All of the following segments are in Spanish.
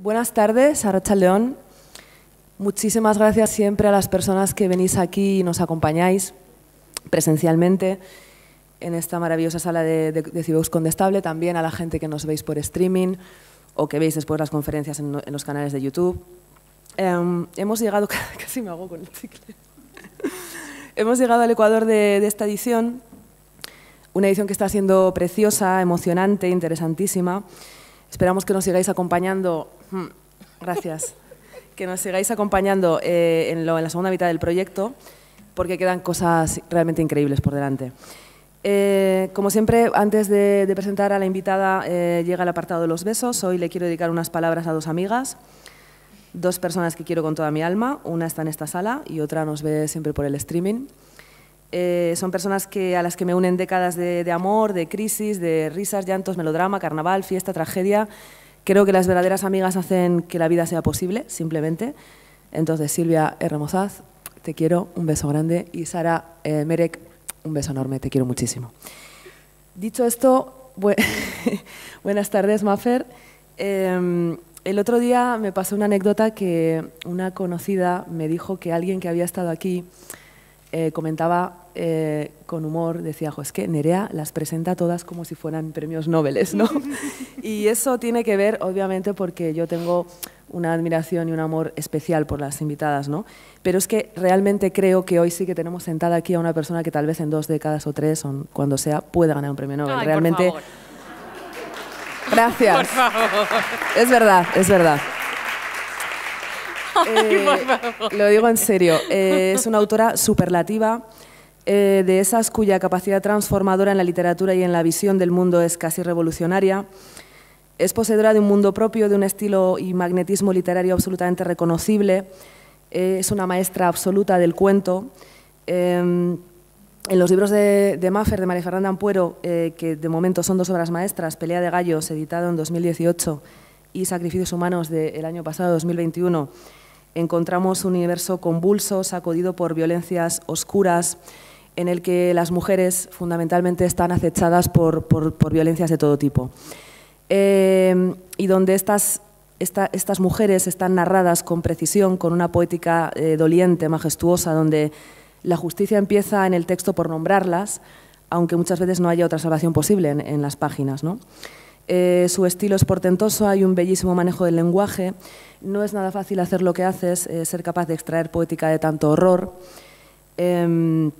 Buenas tardes, Arracha León. Muchísimas gracias siempre a las personas que venís aquí y nos acompañáis presencialmente en esta maravillosa sala de, de, Cibox Condestable, también a la gente que nos veis por streaming o que veis después las conferencias en, los canales de YouTube. Em, hemos llegado, casi me hago con el chicle, hemos llegado al Ecuador de, de esta edición, una edición que está siendo preciosa, emocionante, interesantísima. Esperamos que nos sigáis acompañando. Mm, gracias. que nos sigáis acompañando eh, en, la segunda mitad del proyecto, porque quedan cosas realmente increíbles por delante. Eh, como siempre, antes de, presentar a la invitada, eh, llega el apartado de los besos. Hoy le quiero dedicar unas palabras a dos amigas, dos personas que quiero con toda mi alma. Una está en esta sala y otra nos ve siempre por el streaming. Eh, son personas que, a las que me unen décadas de, amor, de crisis, de risas, llantos, melodrama, carnaval, fiesta, tragedia. Creo que las verdaderas amigas hacen que la vida sea posible, simplemente. Entonces, Silvia Hermosaz, te quiero, un beso grande. Y Sara eh, Merek, un beso enorme, te quiero muchísimo. Dicho esto, buenas tardes, Mafer. Em, el otro día me pasó una anécdota que una conocida me dijo que alguien que había estado aquí eh, comentaba eh, con humor, decía, jo, es que Nerea las presenta todas como si fueran premios Nobel, ¿no? y eso tiene que ver, obviamente, porque yo tengo una admiración y un amor especial por las invitadas, ¿no? Pero es que realmente creo que hoy sí que tenemos sentada aquí a una persona que tal vez en dos décadas o tres, o cuando sea, pueda ganar un premio Nobel. realmente. Por favor. Gracias. Por favor. Es verdad, es verdad. Eh, lo digo en serio, eh, es una autora superlativa, eh, de esas cuya capacidad transformadora en la literatura y en la visión del mundo es casi revolucionaria. Es poseedora de un mundo propio, de un estilo y magnetismo literario absolutamente reconocible. es una maestra absoluta del cuento. Em, en los libros de, de Maffer, de María Fernanda Ampuero, que de momento son dos obras maestras, Pelea de Gallos, editado en 2018, y Sacrificios Humanos del año pasado, 2021, encontramos un universo convulso, sacudido por violencias oscuras, en el que las mujeres fundamentalmente están acechadas por, por, por violencias de todo tipo. Eh, y donde estas, estas mujeres están narradas con precisión, con una poética eh, doliente, majestuosa, donde la justicia empieza en el texto por nombrarlas, aunque muchas veces no haya otra salvación posible en, en las páginas. ¿no? Eh, su estilo es portentoso, hay un bellísimo manejo del lenguaje. No es nada fácil hacer lo que haces, eh, ser capaz de extraer poética de tanto horror. Em,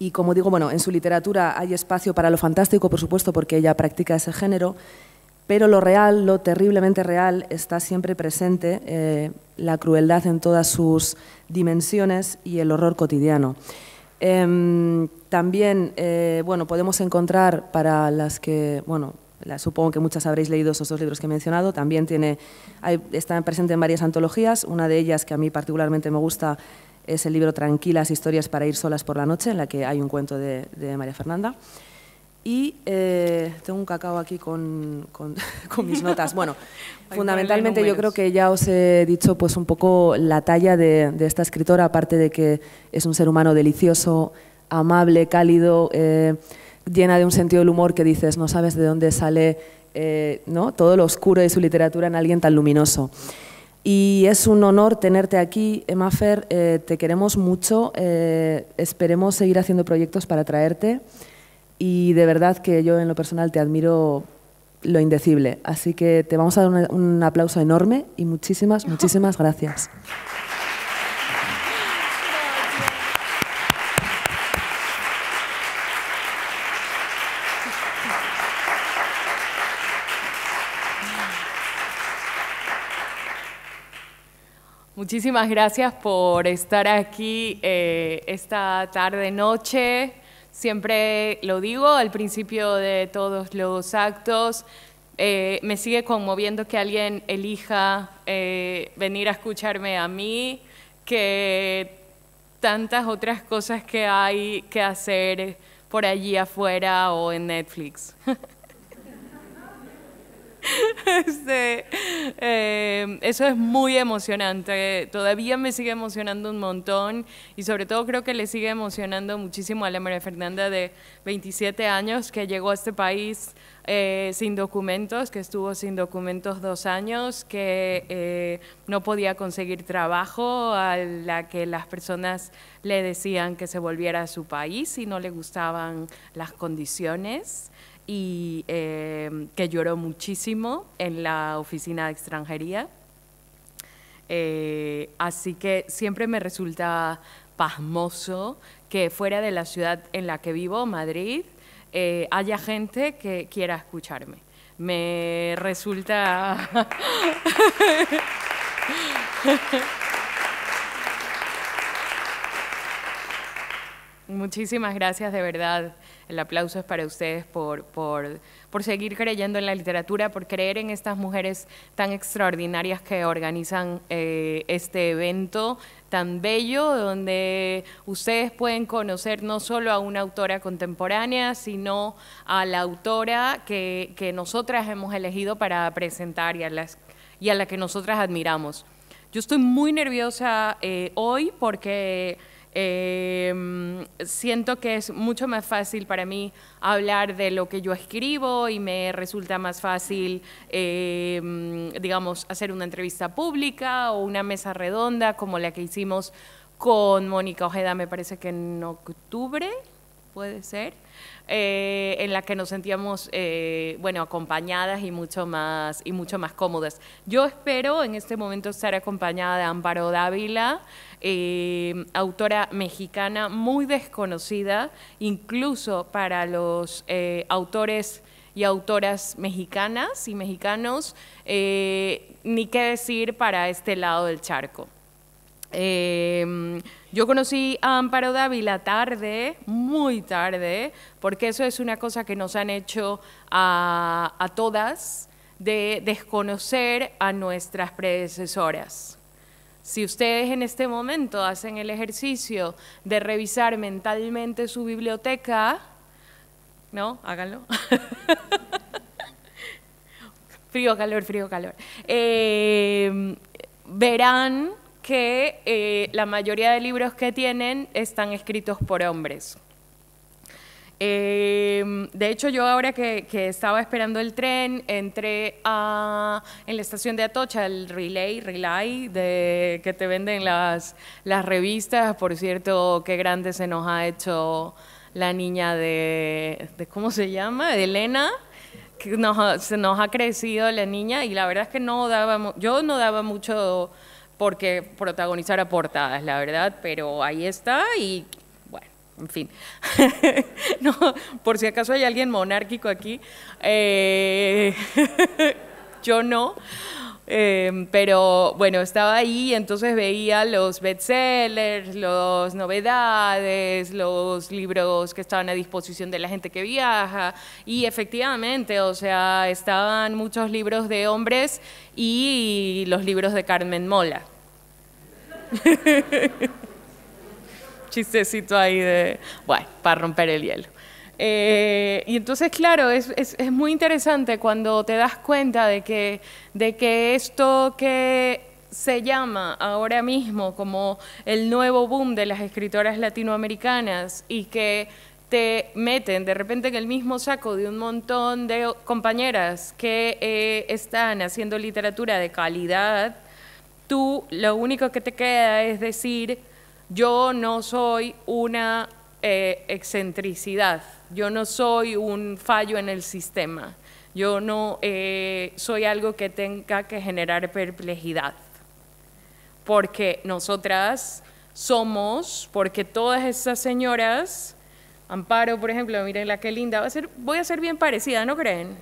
y como digo, bueno, en su literatura hay espacio para lo fantástico, por supuesto, porque ella practica ese género, pero lo real, lo terriblemente real, está siempre presente, eh, la crueldad en todas sus dimensiones y el horror cotidiano. Em, también bueno, podemos encontrar para las que, bueno, supongo que muchas habréis leído esos dos libros que he mencionado. También tiene, está presente en varias antologías. Una de ellas que a mí particularmente me gusta es el libro Tranquilas historias para ir solas por la noche, en la que hay un cuento de, María Fernanda. Y eh, tengo un cacao aquí con, con, mis notas. Bueno, fundamentalmente yo creo que ya os he dicho pues un poco la talla de, esta escritora, aparte de que es un ser humano delicioso, amable, cálido. Eh, llena de un sentido del humor que dices, no sabes de dónde sale eh, todo lo oscuro de su literatura en alguien tan luminoso. Y es un honor tenerte aquí, Emafer, eh, te queremos mucho, eh, esperemos seguir haciendo proyectos para traerte y de verdad que yo en lo personal te admiro lo indecible. Así que te vamos a dar un aplauso enorme y muchísimas, muchísimas gracias. Muchísimas gracias por estar aquí eh, esta tarde, noche. Siempre lo digo al principio de todos los actos. Eh, me sigue conmoviendo que alguien elija eh, venir a escucharme a mí, que tantas otras cosas que hay que hacer por allí afuera o en Netflix. Este, eh, eso es muy emocionante. Todavía me sigue emocionando un montón y sobre todo creo que le sigue emocionando muchísimo a la María Fernanda de 27 años que llegó a este país eh, sin documentos, que estuvo sin documentos dos años, que eh, no podía conseguir trabajo, a la que las personas le decían que se volviera a su país y no le gustaban las condiciones y em, que lloró muchísimo en la oficina de extranjería. Eh, así que siempre me resulta pasmoso que fuera de la ciudad en la que vivo, Madrid, eh, haya gente que quiera escucharme. Me resulta... Muchísimas gracias de verdad el aplauso es para ustedes por, seguir creyendo en la literatura, por creer en estas mujeres tan extraordinarias que organizan eh, este evento tan bello, donde ustedes pueden conocer no solo a una autora contemporánea, sino a la autora que, nosotras hemos elegido para presentar y a, la que nosotras admiramos. Yo estoy muy nerviosa eh, hoy porque Em, siento que es mucho más fácil para mí hablar de lo que yo escribo y me resulta más fácil, em, digamos, hacer una entrevista pública o una mesa redonda como la que hicimos con Mónica Ojeda, me parece que en octubre, puede ser, eh, en la que nos sentíamos, eh, bueno, acompañadas y mucho, más, y mucho más cómodas. Yo espero en este momento estar acompañada de Amparo Dávila. Eh, autora mexicana muy desconocida, incluso para los eh, autores y autoras mexicanas y mexicanos, eh, ni qué decir para este lado del charco. Em, yo conocí a Amparo Dávila tarde, muy tarde, porque eso es una cosa que nos han hecho a todas, de desconocer a nuestras predecesoras. Si ustedes en este momento hacen el ejercicio de revisar mentalmente su biblioteca, ¿no? Háganlo. frío, calor, frío, calor. Em, verán que eh, la mayoría de libros que tienen están escritos por hombres. Em, de hecho, yo ahora que, estaba esperando el tren, entré a, en la estación de Atocha, el relay, relay, de, que te venden las, las revistas. Por cierto, qué grande se nos ha hecho la niña de, ¿cómo se llama? Elena. Que se nos ha crecido la niña y la verdad es que no daba, yo no daba mucho porque protagonizar a portadas, la verdad, pero ahí está y en fin, no, por si acaso hay alguien monárquico aquí, eh, yo no. Em, pero bueno, estaba ahí, y entonces veía los bestsellers, las novedades, los libros que estaban a disposición de la gente que viaja. Y efectivamente, o sea, estaban muchos libros de hombres y los libros de Carmen Mola. chistecito ahí de, bueno, para romper el hielo. Eh, y entonces, claro, es, muy interesante cuando te das cuenta de que, de que esto que se llama ahora mismo como el nuevo boom de las escritoras latinoamericanas y que te meten de repente en el mismo saco de un montón de compañeras que eh, están haciendo literatura de calidad, tú lo único que te queda es decir, yo no soy una eh, excentricidad, yo no soy un fallo en el sistema, yo no eh, soy algo que tenga que generar perplejidad, porque nosotras somos, porque todas esas señoras, Amparo, por ejemplo, miren la que linda, voy a ser bien parecida, ¿no creen?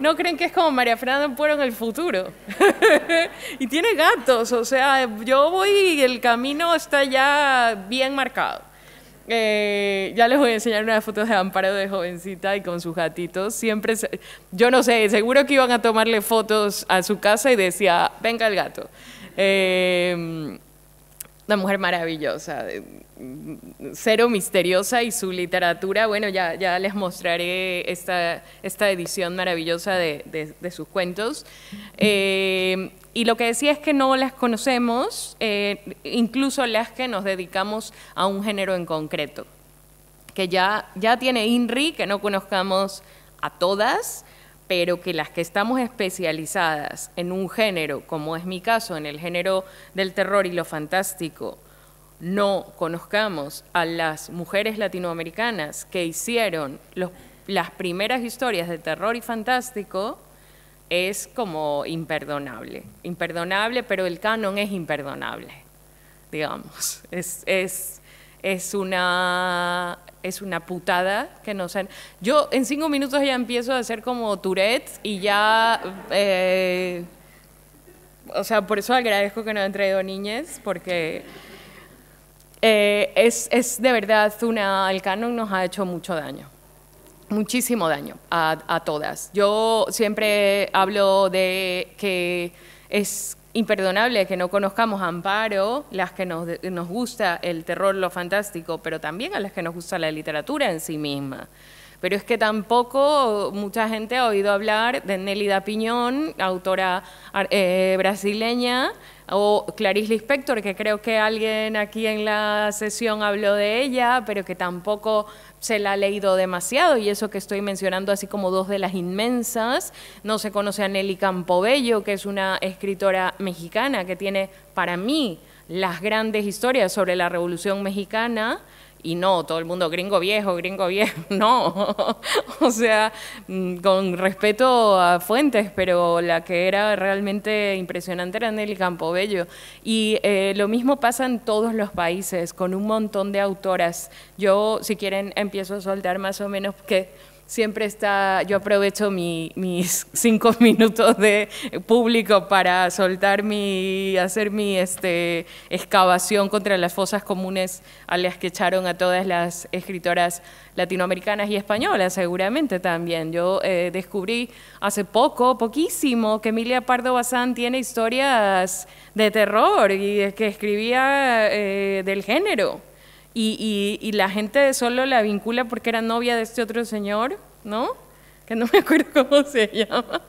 ¿No creen que es como María Fernanda Puero en el futuro? y tiene gatos, o sea, yo voy y el camino está ya bien marcado. Eh, ya les voy a enseñar unas fotos de Amparo de jovencita y con sus gatitos. Siempre, yo no sé, seguro que iban a tomarle fotos a su casa y decía, venga el gato. Eh, una mujer maravillosa, cero misteriosa y su literatura, bueno, ya, ya les mostraré esta, edición maravillosa de, sus cuentos. Eh, y lo que decía es que no las conocemos, eh, incluso las que nos dedicamos a un género en concreto, que ya, ya tiene INRI, que no conozcamos a todas, pero que las que estamos especializadas en un género, como es mi caso, en el género del terror y lo fantástico, no conozcamos a las mujeres latinoamericanas que hicieron las primeras historias de terror y fantástico, es como imperdonable. Imperdonable, pero el canon es imperdonable, digamos. es es una es una putada que no sé Yo en cinco minutos ya empiezo a hacer como Tourette y ya. Eh, o sea, por eso agradezco que no han traído niñas, porque eh, es, de verdad una. El canon nos ha hecho mucho daño. Muchísimo daño a todas. Yo siempre hablo de que es imperdonable que no conozcamos Amparo, las que nos, gusta el terror, lo fantástico, pero también a las que nos gusta la literatura en sí misma. Pero es que tampoco mucha gente ha oído hablar de Nelly Piñón, autora eh, brasileña, o Clarice Lispector, que creo que alguien aquí en la sesión habló de ella, pero que tampoco se la ha leído demasiado, y eso que estoy mencionando así como dos de las inmensas. No se conoce a Nelly Campobello, que es una escritora mexicana que tiene, para mí, las grandes historias sobre la Revolución Mexicana. Y no, todo el mundo, gringo viejo, gringo viejo, no. o sea, mm, con respeto a Fuentes, pero la que era realmente impresionante era Nelly Campobello. Y eh, lo mismo pasa en todos los países, con un montón de autoras. Yo, si quieren, empiezo a soltar más o menos que siempre está, yo aprovecho mis cinco minutos de público para soltar mi, hacer mi este, excavación contra las fosas comunes a las que echaron a todas las escritoras latinoamericanas y españolas, seguramente también. Yo eh, descubrí hace poco, poquísimo, que Emilia Pardo Bazán tiene historias de terror y que escribía eh, del género y, la gente solo la vincula porque era novia de este otro señor, ¿no? Que no me acuerdo cómo se llama.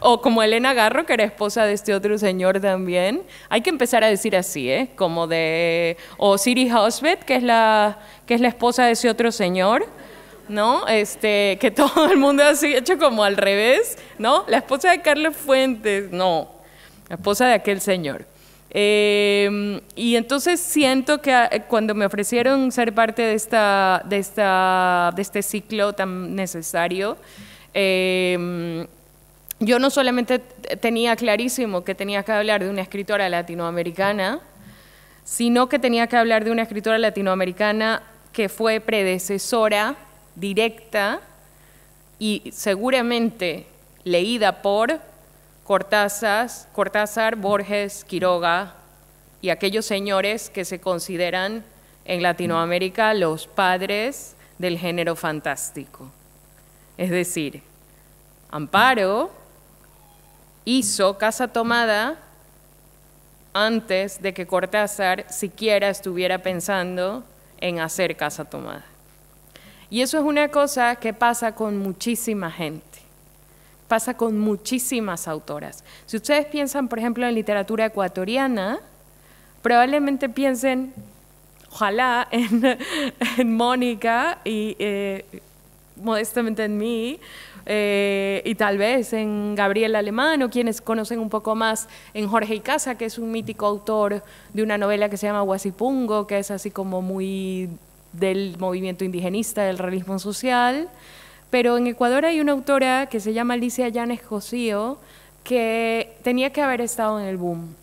O como Elena Garro, que era esposa de este otro señor también. Hay que empezar a decir así, ¿eh? Como de... O Siri Husband, que es la, que es la esposa de ese otro señor. ¿no? Este, que todo el mundo así hecho como al revés, ¿no? La esposa de Carlos Fuentes, no, la esposa de aquel señor. Em, y entonces siento que ah, eh, cuando me ofrecieron ser parte de, esta, de, esta, de este ciclo tan necesario, em, yo no solamente tenía clarísimo que tenía que hablar de una escritora latinoamericana, sino que tenía que hablar de una escritora latinoamericana que fue predecesora directa y seguramente leída por Cortázar, Cortázar, Borges, Quiroga y aquellos señores que se consideran en Latinoamérica los padres del género fantástico. Es decir, Amparo hizo Casa Tomada antes de que Cortázar siquiera estuviera pensando en hacer Casa Tomada. Y eso es una cosa que pasa con muchísima gente pasa con muchísimas autoras. Si ustedes piensan, por ejemplo, en literatura ecuatoriana, probablemente piensen, ojalá, en, Mónica y eh, modestamente en mí, eh, y tal vez en Gabriel Alemán o quienes conocen un poco más en Jorge Icaza, que es un mítico autor de una novela que se llama Huasipungo, que es así como muy del movimiento indigenista, del realismo social. Pero en Ecuador hay una autora que se llama Alicia Llanes Josío que tenía que haber estado en el boom.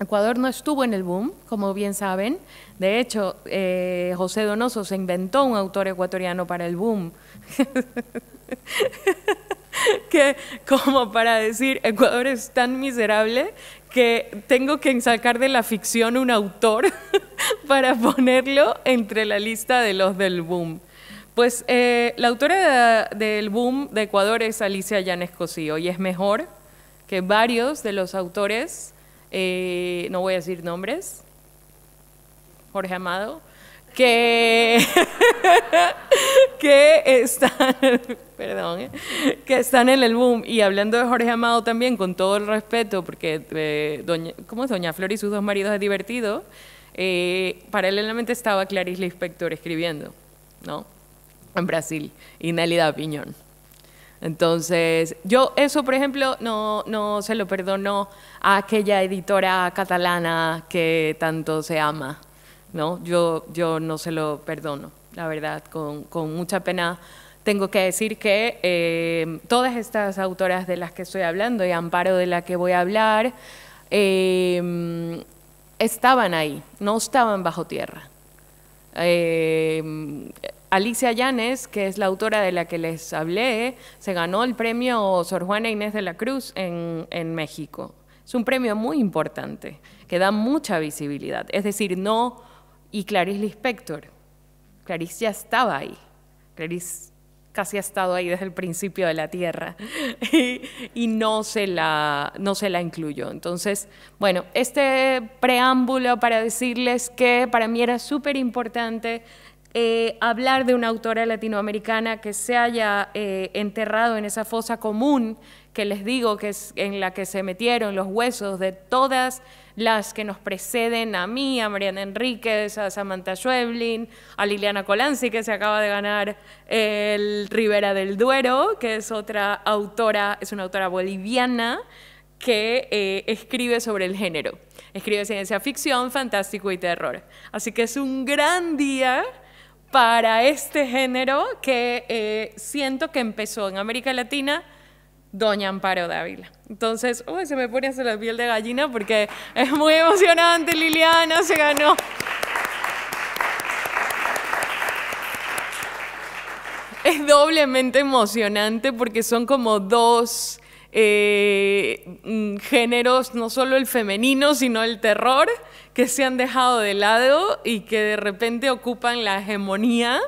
Ecuador no estuvo en el boom, como bien saben. De hecho, eh, José Donoso se inventó un autor ecuatoriano para el boom. que como para decir, Ecuador es tan miserable que tengo que sacar de la ficción un autor para ponerlo entre la lista de los del boom. Pues eh, la autora del boom de Ecuador es Alicia Llanes Cosío y es mejor que varios de los autores, eh, no voy a decir nombres, Jorge Amado, que, que, están, que en el boom. Y hablando de Jorge Amado también, con todo el respeto, porque eh, doña, ¿cómo es? Doña Flor y sus dos maridos es divertido, paralelamente estaba Clarice Inspector escribiendo, ¿no? en Brasil y Nélida Piñón. Entonces, yo eso, por ejemplo, no, no se lo perdono a aquella editora catalana que tanto se ama, ¿no? Yo, yo no se lo perdono, la verdad, con, con mucha pena. Tengo que decir que eh, todas estas autoras de las que estoy hablando y Amparo de la que voy a hablar, em, estaban ahí, no estaban bajo tierra. Eh, Alicia Llanes, que es la autora de la que les hablé, se ganó el premio Sor Juana Inés de la Cruz en, México. Es un premio muy importante, que da mucha visibilidad. Es decir, no, y Clarice Lispector. Clarice ya estaba ahí. Clarice casi ha estado ahí desde el principio de la Tierra y, no, se la, no se la incluyó. Entonces, bueno, este preámbulo para decirles que para mí era súper importante eh, hablar de una autora latinoamericana que se haya eh, enterrado en esa fosa común que les digo que es en la que se metieron los huesos de todas las que nos preceden a mí, a Mariana Enríquez, a Samantha Schweblin, a Liliana Colanzi, que se acaba de ganar el Rivera del Duero, que es otra autora, es una autora boliviana que eh, escribe sobre el género. Escribe ciencia ficción, fantástico y terror. Así que es un gran día para este género que eh, siento que empezó en América Latina Doña Amparo Dávila. Entonces, uy, se me pone hasta la piel de gallina porque es muy emocionante, Liliana se ganó. Es doblemente emocionante porque son como dos eh, mm, géneros, no solo el femenino, sino el terror, que se han dejado de lado y que de repente ocupan la hegemonía.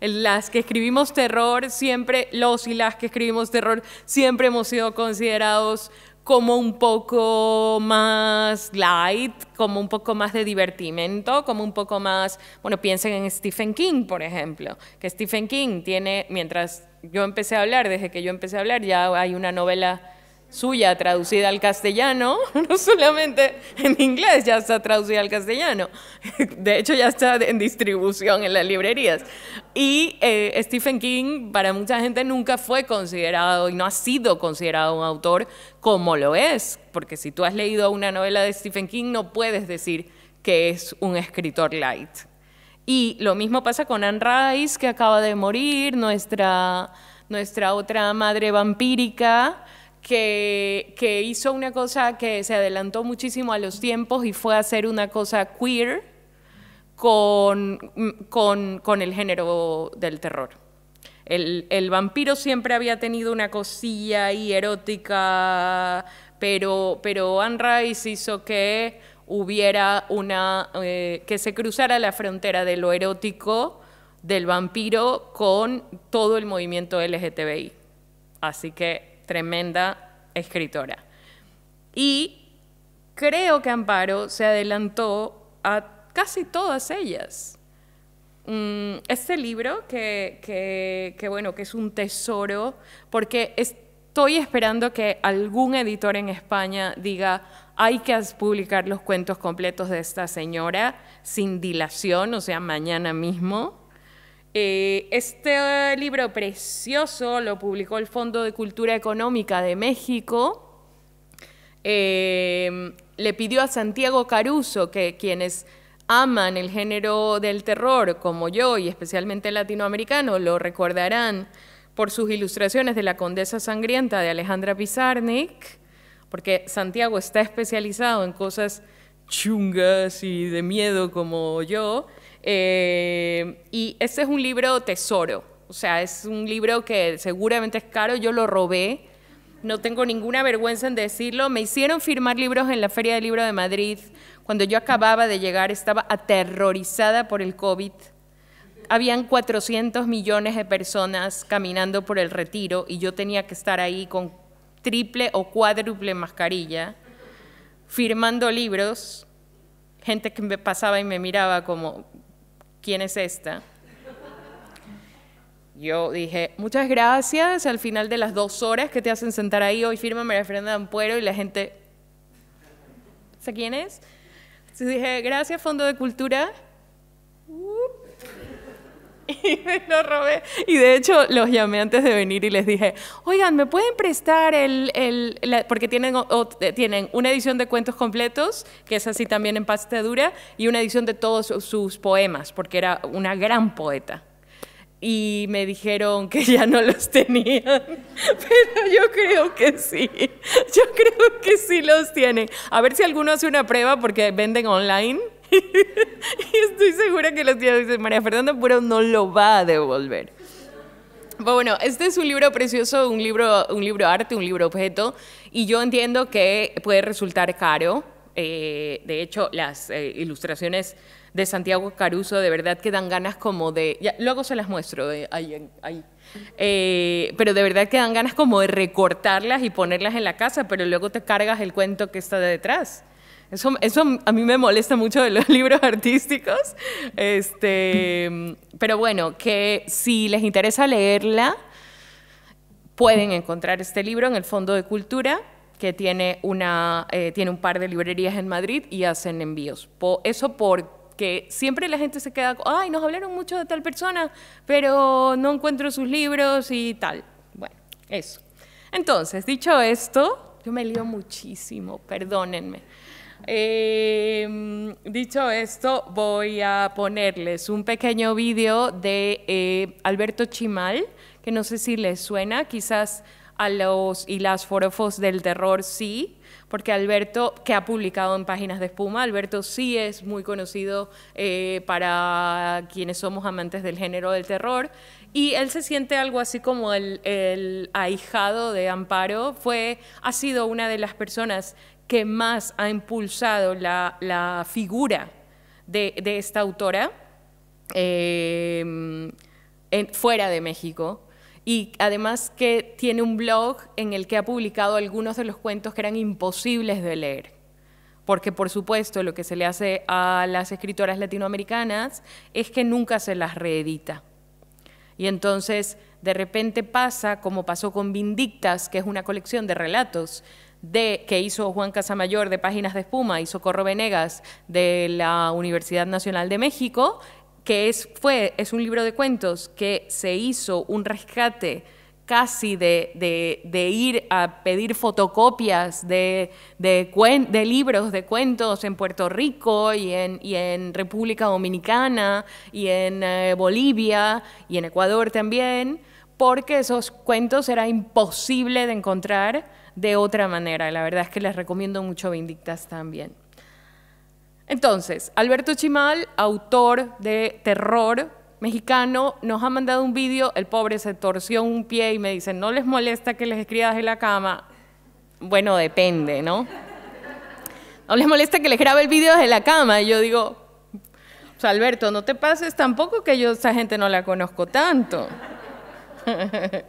Las que escribimos terror, siempre, los y las que escribimos terror, siempre hemos sido considerados como un poco más light, como un poco más de divertimento, como un poco más, bueno, piensen en Stephen King, por ejemplo, que Stephen King tiene, mientras yo empecé a hablar, desde que yo empecé a hablar, ya hay una novela suya traducida al castellano, no solamente en inglés, ya está traducida al castellano. De hecho, ya está en distribución en las librerías. Y eh, Stephen King, para mucha gente, nunca fue considerado y no ha sido considerado un autor como lo es, porque si tú has leído una novela de Stephen King, no puedes decir que es un escritor light. Y lo mismo pasa con Anne Rice, que acaba de morir, nuestra, nuestra otra madre vampírica que, hizo una cosa que se adelantó muchísimo a los tiempos y fue hacer una cosa queer con, con, el género del terror. El, vampiro siempre había tenido una cosilla y erótica, pero, pero Anne Rice hizo que hubiera una, eh, que se cruzara la frontera de lo erótico del vampiro con todo el movimiento LGTBI. Así que tremenda escritora. Y creo que Amparo se adelantó a casi todas ellas. Mm, este libro, que, bueno, que es un tesoro, porque estoy esperando que algún editor en España diga, hay que publicar los cuentos completos de esta señora sin dilación, o sea, mañana mismo. Eh, este libro precioso lo publicó el Fondo de Cultura Económica de México. Eh, le pidió a Santiago Caruso que quienes aman el género del terror, como yo, y especialmente latinoamericano, lo recordarán por sus ilustraciones de La Condesa Sangrienta de Alejandra Pizarnik, porque Santiago está especializado en cosas chungas y de miedo como yo. Eh, y ese es un libro tesoro, o sea, es un libro que seguramente es caro, yo lo robé, no tengo ninguna vergüenza en decirlo, me hicieron firmar libros en la Feria del Libro de Madrid, cuando yo acababa de llegar estaba aterrorizada por el COVID. Habían 400 millones de personas caminando por el retiro y yo tenía que estar ahí con triple o cuádruple mascarilla, firmando libros, gente que me pasaba y me miraba como, ¿quién es esta? Yo dije, muchas gracias. Al final de las dos horas que te hacen sentar ahí, hoy me la de Ampuero y la gente, ¿sé quién es? Entonces dije, gracias Fondo de Cultura y me robé. Y de hecho los llamé antes de venir y les dije, oigan, ¿me pueden prestar el, el porque tienen, eh, tienen una edición de cuentos completos, que es así también en pasta dura, y una edición de todos sus poemas, porque era una gran poeta y me dijeron que ya no los tenían, pero yo creo que sí, yo creo que sí los tienen. A ver si alguno hace una prueba porque venden online. y estoy segura que los días dicen, María Fernanda Puro no lo va a devolver. Pero bueno, este es un libro precioso, un libro, un libro arte, un libro objeto, y yo entiendo que puede resultar caro. Eh, de hecho, las eh, ilustraciones de Santiago Caruso de verdad que dan ganas como de... Ya, luego se las muestro, ahí, ahí. Eh, pero de verdad que dan ganas como de recortarlas y ponerlas en la casa, pero luego te cargas el cuento que está detrás. Eso, eso a mí me molesta mucho de los libros artísticos. Este, pero bueno, que si les interesa leerla, pueden encontrar este libro en el Fondo de Cultura que tiene, una, eh, tiene un par de librerías en Madrid y hacen envíos. eso porque siempre la gente se queda, ay, nos hablaron mucho de tal persona, pero no encuentro sus libros y tal. Bueno, eso. Entonces, dicho esto, yo me lío muchísimo, perdónenme. Em, dicho esto, voy a ponerles un pequeño vídeo de eh, Alberto Chimal, que no sé si les suena, quizás a los y las forofos del terror sí, porque Alberto, que ha publicado en Páginas de Espuma, Alberto sí es muy conocido eh, para quienes somos amantes del género del terror, y él se siente algo así como el, el ahijado de Amparo, fue, ha sido una de las personas que más ha impulsado la, figura de, esta autora eh, fuera de México. Y además que tiene un blog en el que ha publicado algunos de los cuentos que eran imposibles de leer porque por supuesto lo que se le hace a las escritoras latinoamericanas es que nunca se las reedita. Y entonces de repente pasa, como pasó con Vindictas, que es una colección de relatos de, que hizo Juan Casamayor de Páginas de Espuma y Socorro Venegas de la Universidad Nacional de México, que es, fue, es un libro de cuentos que se hizo un rescate casi de, ir a pedir fotocopias de, de, libros, de cuentos en Puerto Rico y en, República Dominicana y en eh, Bolivia y en Ecuador también, porque esos cuentos era imposible de encontrar de otra manera. La verdad es que les recomiendo mucho Vindictas también. Entonces, Alberto Chimal, autor de Terror mexicano, nos ha mandado un vídeo, el pobre se torció un pie y me dice, ¿no les molesta que les escriba desde la cama? Bueno, depende, ¿no? No les molesta que les grabe el vídeo desde la cama. Y yo digo, o pues, sea, Alberto, no te pases tampoco que yo esa gente no la conozco tanto.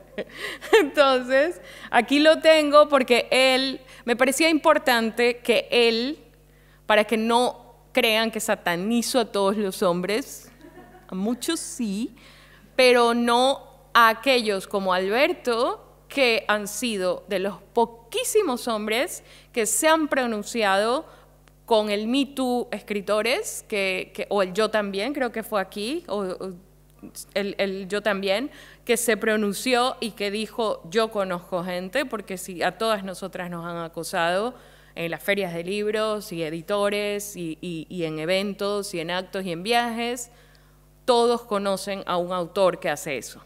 Entonces, aquí lo tengo porque él, me parecía importante que él, para que no crean que satanizo a todos los hombres, a muchos sí, pero no a aquellos como Alberto, que han sido de los poquísimos hombres que se han pronunciado con el Me escritores, que, o el Yo también, creo que fue aquí, o el, yo también, que se pronunció y que dijo, yo conozco gente, porque si a todas nosotras nos han acosado en las ferias de libros y editores y en eventos y en actos y en viajes, todos conocen a un autor que hace eso.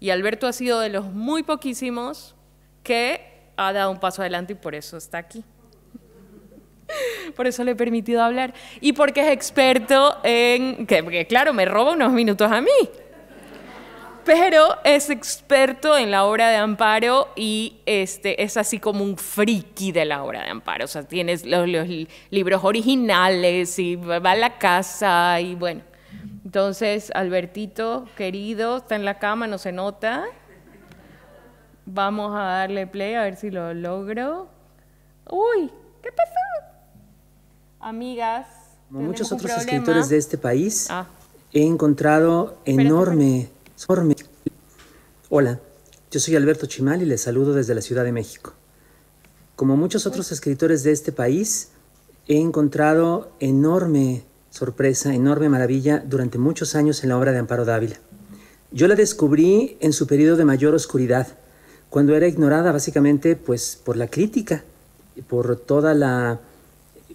Y Alberto ha sido de los muy poquísimos que ha dado un paso adelante y por eso está aquí. Por eso le he permitido hablar. Y porque es experto en... Que, claro, me roba unos minutos a mí. Pero es experto en la obra de Amparo y este, es así como un friki de la obra de Amparo. O sea, tienes los, los libros originales y va a la casa y bueno. Entonces, Albertito, querido, está en la cama, no se nota. Vamos a darle play a ver si lo logro. Uy, ¿qué pasó? amigas. Como muchos otros escritores de este país, ah. he encontrado enorme, enorme. Hola, yo soy Alberto Chimal y les saludo desde la Ciudad de México. Como muchos otros escritores de este país, he encontrado enorme sorpresa, enorme maravilla durante muchos años en la obra de Amparo Dávila. Yo la descubrí en su periodo de mayor oscuridad, cuando era ignorada básicamente pues por la crítica, y por toda la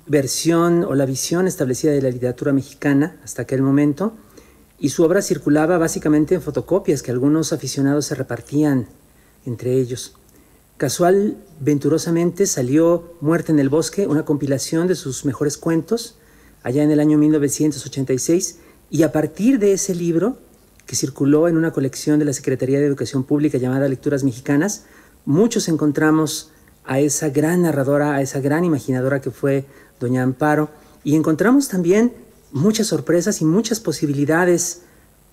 versión o la visión establecida de la literatura mexicana hasta aquel momento, y su obra circulaba básicamente en fotocopias que algunos aficionados se repartían entre ellos. Casual, venturosamente, salió Muerte en el Bosque, una compilación de sus mejores cuentos, allá en el año 1986, y a partir de ese libro, que circuló en una colección de la Secretaría de Educación Pública llamada Lecturas Mexicanas, muchos encontramos a esa gran narradora, a esa gran imaginadora que fue doña Amparo, y encontramos también muchas sorpresas y muchas posibilidades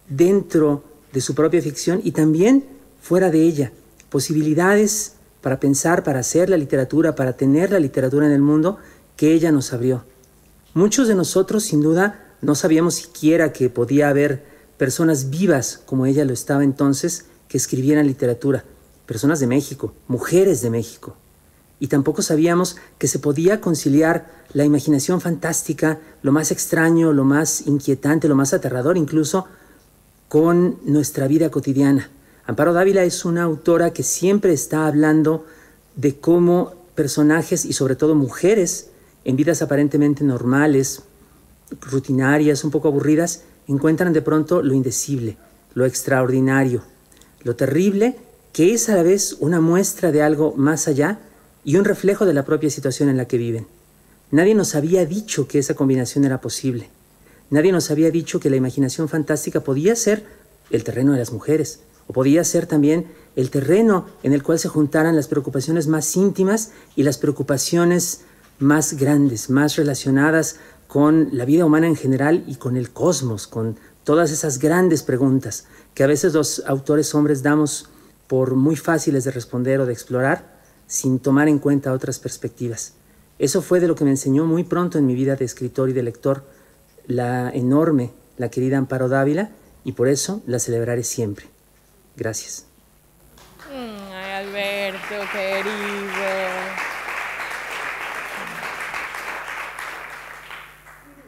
dentro de su propia ficción y también fuera de ella, posibilidades para pensar, para hacer la literatura, para tener la literatura en el mundo que ella nos abrió. Muchos de nosotros, sin duda, no sabíamos siquiera que podía haber personas vivas como ella lo estaba entonces que escribieran literatura, personas de México, mujeres de México y tampoco sabíamos que se podía conciliar la imaginación fantástica, lo más extraño, lo más inquietante, lo más aterrador incluso, con nuestra vida cotidiana. Amparo Dávila es una autora que siempre está hablando de cómo personajes y sobre todo mujeres en vidas aparentemente normales, rutinarias, un poco aburridas, encuentran de pronto lo indecible, lo extraordinario, lo terrible, que es a la vez una muestra de algo más allá y un reflejo de la propia situación en la que viven. Nadie nos había dicho que esa combinación era posible. Nadie nos había dicho que la imaginación fantástica podía ser el terreno de las mujeres, o podía ser también el terreno en el cual se juntaran las preocupaciones más íntimas y las preocupaciones más grandes, más relacionadas con la vida humana en general y con el cosmos, con todas esas grandes preguntas que a veces los autores hombres damos por muy fáciles de responder o de explorar, sin tomar en cuenta otras perspectivas. Eso fue de lo que me enseñó muy pronto en mi vida de escritor y de lector la enorme, la querida Amparo Dávila, y por eso la celebraré siempre. Gracias. Mm, ay, Alberto, querido.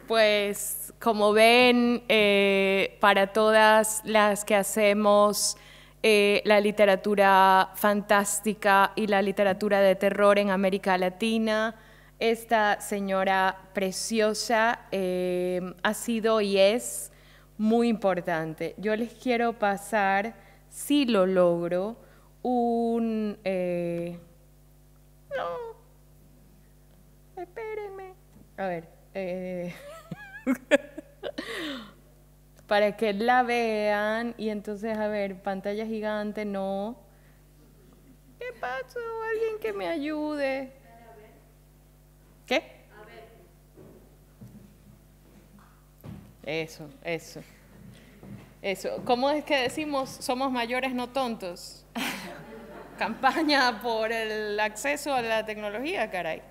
Pues como ven, eh, para todas las que hacemos eh, la literatura fantástica y la literatura de terror en América Latina. Esta señora preciosa eh, ha sido y es muy importante. Yo les quiero pasar, si lo logro, un... Eh, no, espérenme. A ver. para que la vean y entonces, a ver, pantalla gigante, no. ¿Qué pasó? Alguien que me ayude. ¿Qué? Eso, eso. Eso. ¿Cómo es que decimos somos mayores no tontos? Campaña por el acceso a la tecnología, caray.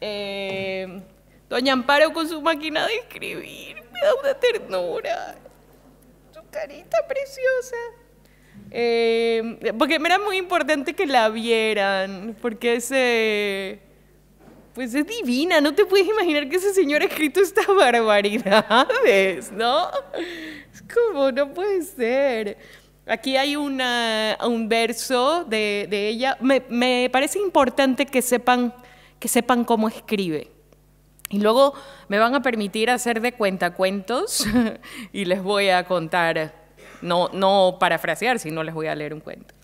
Eh, doña Amparo con su máquina de escribir. una ternura. Su carita preciosa. Eh, porque me era muy importante que la vieran, porque ese... Pues es divina, no te puedes imaginar que ese señor ha escrito estas barbaridades, ¿no? Es como, no puede ser. Aquí hay una, un verso de, de ella. Me, me, parece importante que sepan, que sepan cómo escribe. Y luego me van a permitir hacer de cuentacuentos y les voy a contar, no, no parafrasear, sino les voy a leer un cuento.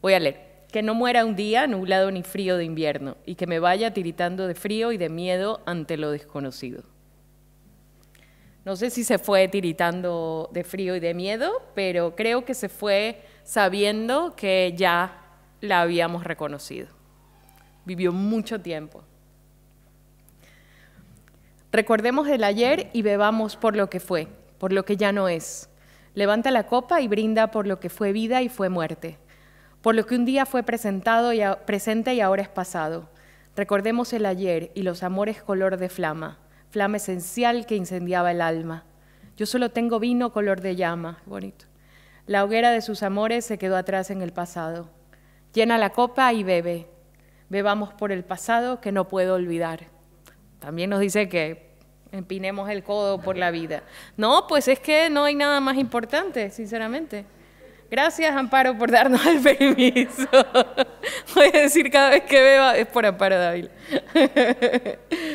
Voy a leer. Que no muera un día nublado ni frío de invierno y que me vaya tiritando de frío y de miedo ante lo desconocido. No sé si se fue tiritando de frío y de miedo, pero creo que se fue sabiendo que ya la habíamos reconocido. Vivió mucho tiempo Recordemos el ayer y bebamos por lo que fue, por lo que ya no es. Levanta la copa y brinda por lo que fue vida y fue muerte, por lo que un día fue y presente y ahora es pasado. Recordemos el ayer y los amores color de flama, flama esencial que incendiaba el alma. Yo solo tengo vino color de llama, bonito. La hoguera de sus amores se quedó atrás en el pasado. Llena la copa y bebe. Bebamos por el pasado que no puedo olvidar también nos dice que empinemos el codo por la vida. No, pues es que no hay nada más importante, sinceramente. Gracias, Amparo, por darnos el permiso. Voy a decir cada vez que beba, es por Amparo David.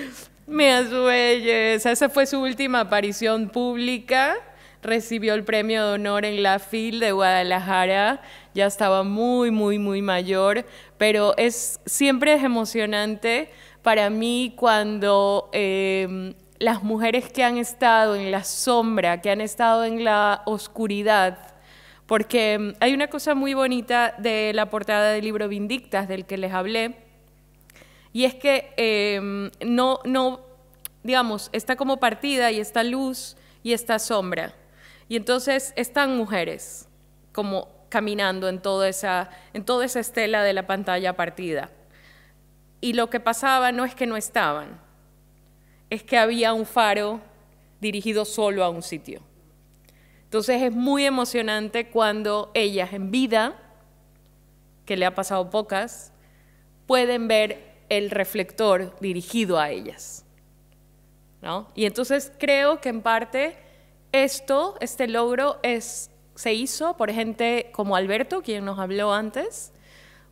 Me su Esa fue su última aparición pública. Recibió el premio de honor en la FIL de Guadalajara. Ya estaba muy, muy, muy mayor. Pero es, siempre es emocionante para mí cuando em, las mujeres que han estado en la sombra, que han estado en la oscuridad, porque em, hay una cosa muy bonita de la portada del libro Vindictas, del que les hablé, y es que em, no, no, digamos, está como partida y está luz y está sombra. Y entonces están mujeres como caminando en toda esa, en toda esa estela de la pantalla partida. Y lo que pasaba no es que no estaban, es que había un faro dirigido solo a un sitio. Entonces es muy emocionante cuando ellas en vida, que le ha pasado pocas, pueden ver el reflector dirigido a ellas. Y entonces creo que en parte esto, este logro, se hizo por gente como Alberto, quien nos habló antes,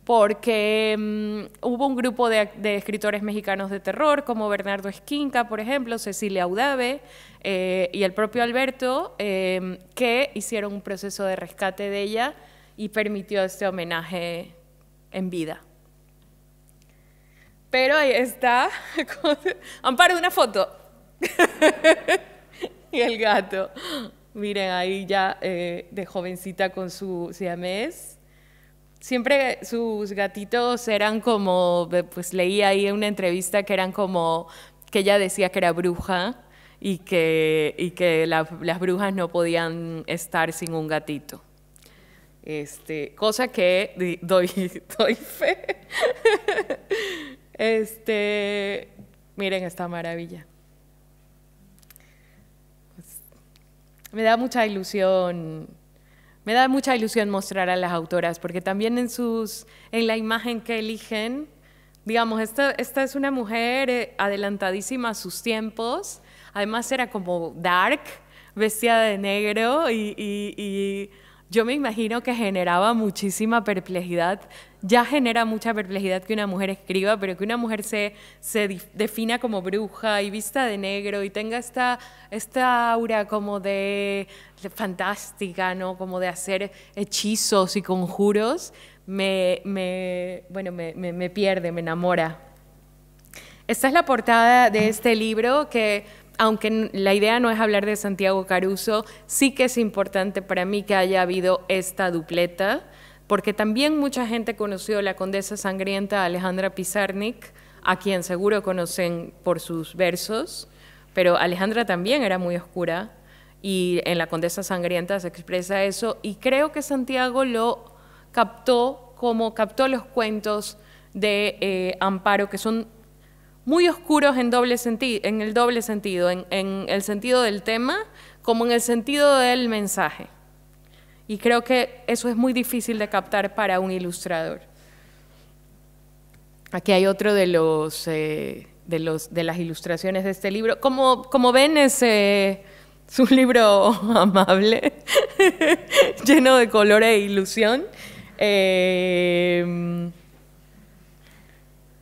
porque mm, hubo un grupo de, escritores mexicanos de terror, como Bernardo Esquinca, por ejemplo, Cecilia Audave eh, y el propio Alberto, em, que hicieron un proceso de rescate de ella y permitió este homenaje en vida. Pero ahí está, Amparo, una foto. y el gato. Miren, ahí ya eh, de jovencita con su siamés siempre sus gatitos eran como, pues leí ahí en una entrevista que eran como, que ella decía que era bruja y que, y que las brujas no podían estar sin un gatito. Este, cosa que doy, fe. Este, miren esta maravilla. Pues, me da mucha ilusión me da mucha ilusión mostrar a las autoras, porque también en, sus, en la imagen que eligen, digamos, esta, es una mujer eh, adelantadísima a sus tiempos, además era como dark, vestida de negro y yo me imagino que generaba muchísima perplejidad. Ya genera mucha perplejidad que una mujer escriba, pero que una mujer se, se defina como bruja y vista de negro y tenga esta, esta aura como de, fantástica, ¿no? Como de hacer hechizos y conjuros, me, me bueno, me pierde, me enamora. Esta es la portada de este libro que aunque la idea no es hablar de Santiago Caruso, sí que es importante para mí que haya habido esta dupleta, porque también mucha gente conoció la condesa sangrienta Alejandra Pizarnik, a quien seguro conocen por sus versos, pero Alejandra también era muy oscura y en la condesa sangrienta se expresa eso y creo que Santiago lo captó como captó los cuentos de eh, Amparo, que son muy oscuros en, doble en el doble sentido, en, el sentido del tema como en el sentido del mensaje. Y creo que eso es muy difícil de captar para un ilustrador. Aquí hay otro de los, eh, de, los de las ilustraciones de este libro. Como, como ven, es, eh, un libro amable, lleno de color e ilusión. Eh,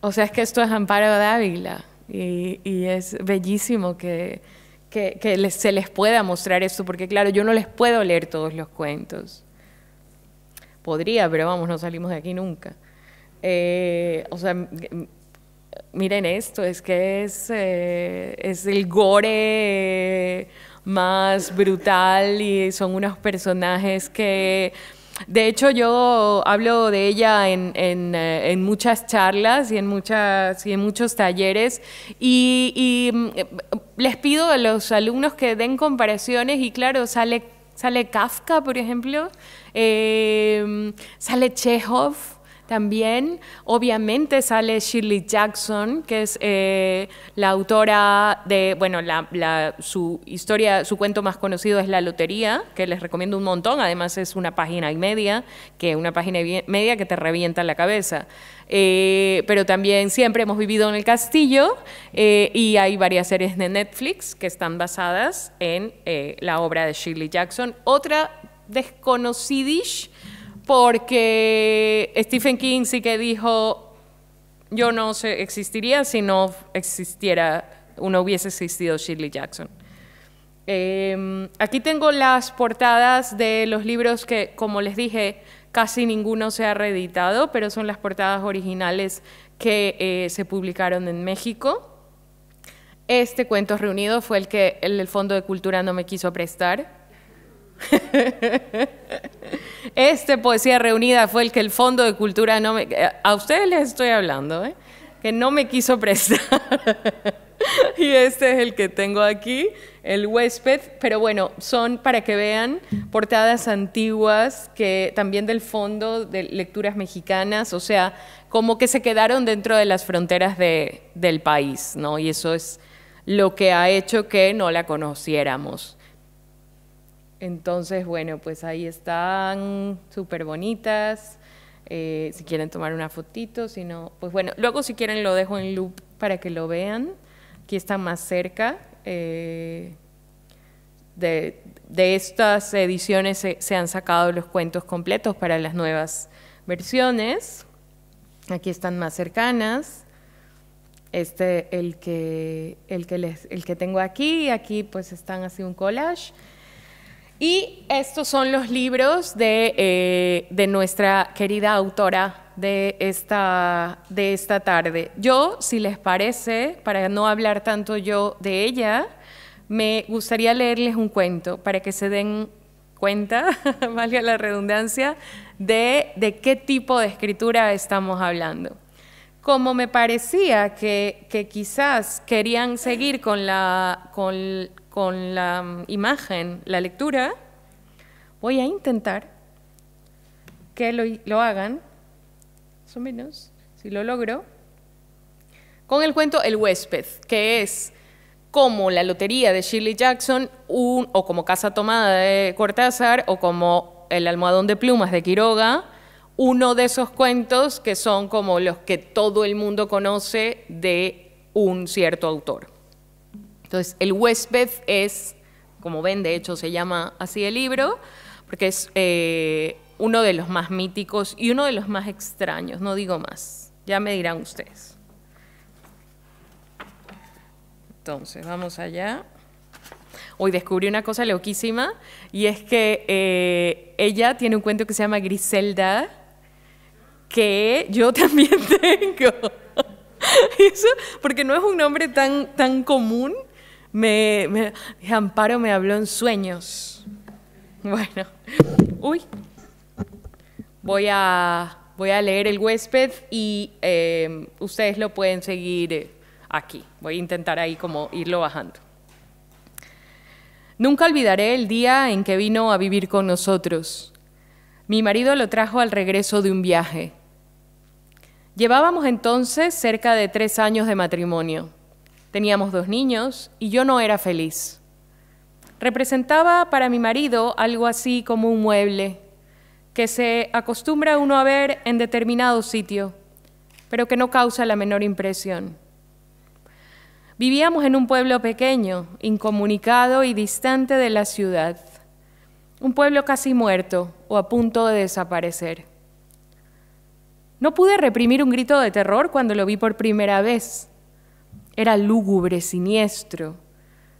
o sea, es que esto es Amparo Dávila y, y es bellísimo que, se les pueda mostrar esto, porque claro, yo no les puedo leer todos los cuentos. Podría, pero vamos, no salimos de aquí nunca. Eh, o sea, miren esto, es que es, eh, es el gore más brutal y son unos personajes que de hecho, yo hablo de ella eh, en, muchas charlas y en, muchas, y en muchos talleres y, mm, les pido a los alumnos que den comparaciones y claro, sale, sale Kafka, por ejemplo, eh, sale Chekhov. También, obviamente, sale Shirley Jackson, que es eh, la autora de, bueno, su historia, su cuento más conocido es La Lotería, que les recomiendo un montón. Además, es una página y media, que una página y media que te revienta la cabeza. Eh, pero también siempre hemos vivido en el castillo eh, y hay varias series de Netflix que están basadas en la obra de Shirley Jackson. Otra desconocidish porque Stephen King sí que dijo, yo no existiría si no existiera, no hubiese existido Shirley Jackson. Em, aquí tengo las portadas de los libros que, como les dije, casi ninguno se ha reeditado, pero son las portadas originales que eh, se publicaron en México. Este Cuentos Reunidos fue el que el Fondo de Cultura no me quiso prestar. este Poesía Reunida fue el que el Fondo de Cultura no me... Eh, a ustedes les estoy hablando, ¿eh? que no me quiso prestar. y este es el que tengo aquí, el huésped. Pero bueno, son para que vean portadas antiguas que también del fondo de lecturas mexicanas, o sea, como que se quedaron dentro de las fronteras del país, ¿no? Y eso es lo que ha hecho que no la conociéramos. Entonces, bueno, pues ahí están, súper bonitas. Eh, si quieren tomar una fotito, si no, pues bueno, luego si quieren lo dejo en loop para que lo vean. Aquí está más cerca. Eh, de, estas ediciones se, han sacado los cuentos completos para las nuevas versiones. Aquí están más cercanas. Este, el que, el que, les, el que tengo aquí, aquí pues están así un collage. Y estos son los libros eh, de, nuestra querida autora de esta, de esta tarde. Yo, si les parece, para no hablar tanto yo de ella, me gustaría leerles un cuento para que se den cuenta, valga la redundancia, de, qué tipo de escritura estamos hablando. Como me parecía que, quizás querían seguir con la, con, con la imagen, la lectura, voy a intentar que lo, hagan, más o menos, si lo logro, con el cuento El huésped, que es como la lotería de Shirley Jackson, o como Casa Tomada de Cortázar, o como El almohadón de plumas de Quiroga, uno de esos cuentos que son como los que todo el mundo conoce de un cierto autor. Entonces, el huésped es, como ven, de hecho se llama así el libro, porque es eh, uno de los más míticos y uno de los más extraños, no digo más, ya me dirán ustedes. Entonces, vamos allá. Hoy descubrí una cosa loquísima y es que eh, ella tiene un cuento que se llama Griselda, que yo también tengo. porque no es un nombre tan, tan común me, Amparo me habló en sueños. Bueno, uy, voy a, voy a leer el huésped y em, ustedes lo pueden seguir eh, aquí. Voy a intentar ahí como irlo bajando. Nunca olvidaré el día en que vino a vivir con nosotros. Mi marido lo trajo al regreso de un viaje. Llevábamos entonces cerca de tres años de matrimonio. Teníamos dos niños y yo no era feliz. Representaba para mi marido algo así como un mueble que se acostumbra uno a ver en determinado sitio, pero que no causa la menor impresión. Vivíamos en un pueblo pequeño, incomunicado y distante de la ciudad, un pueblo casi muerto o a punto de desaparecer. No pude reprimir un grito de terror cuando lo vi por primera vez. Era lúgubre, siniestro,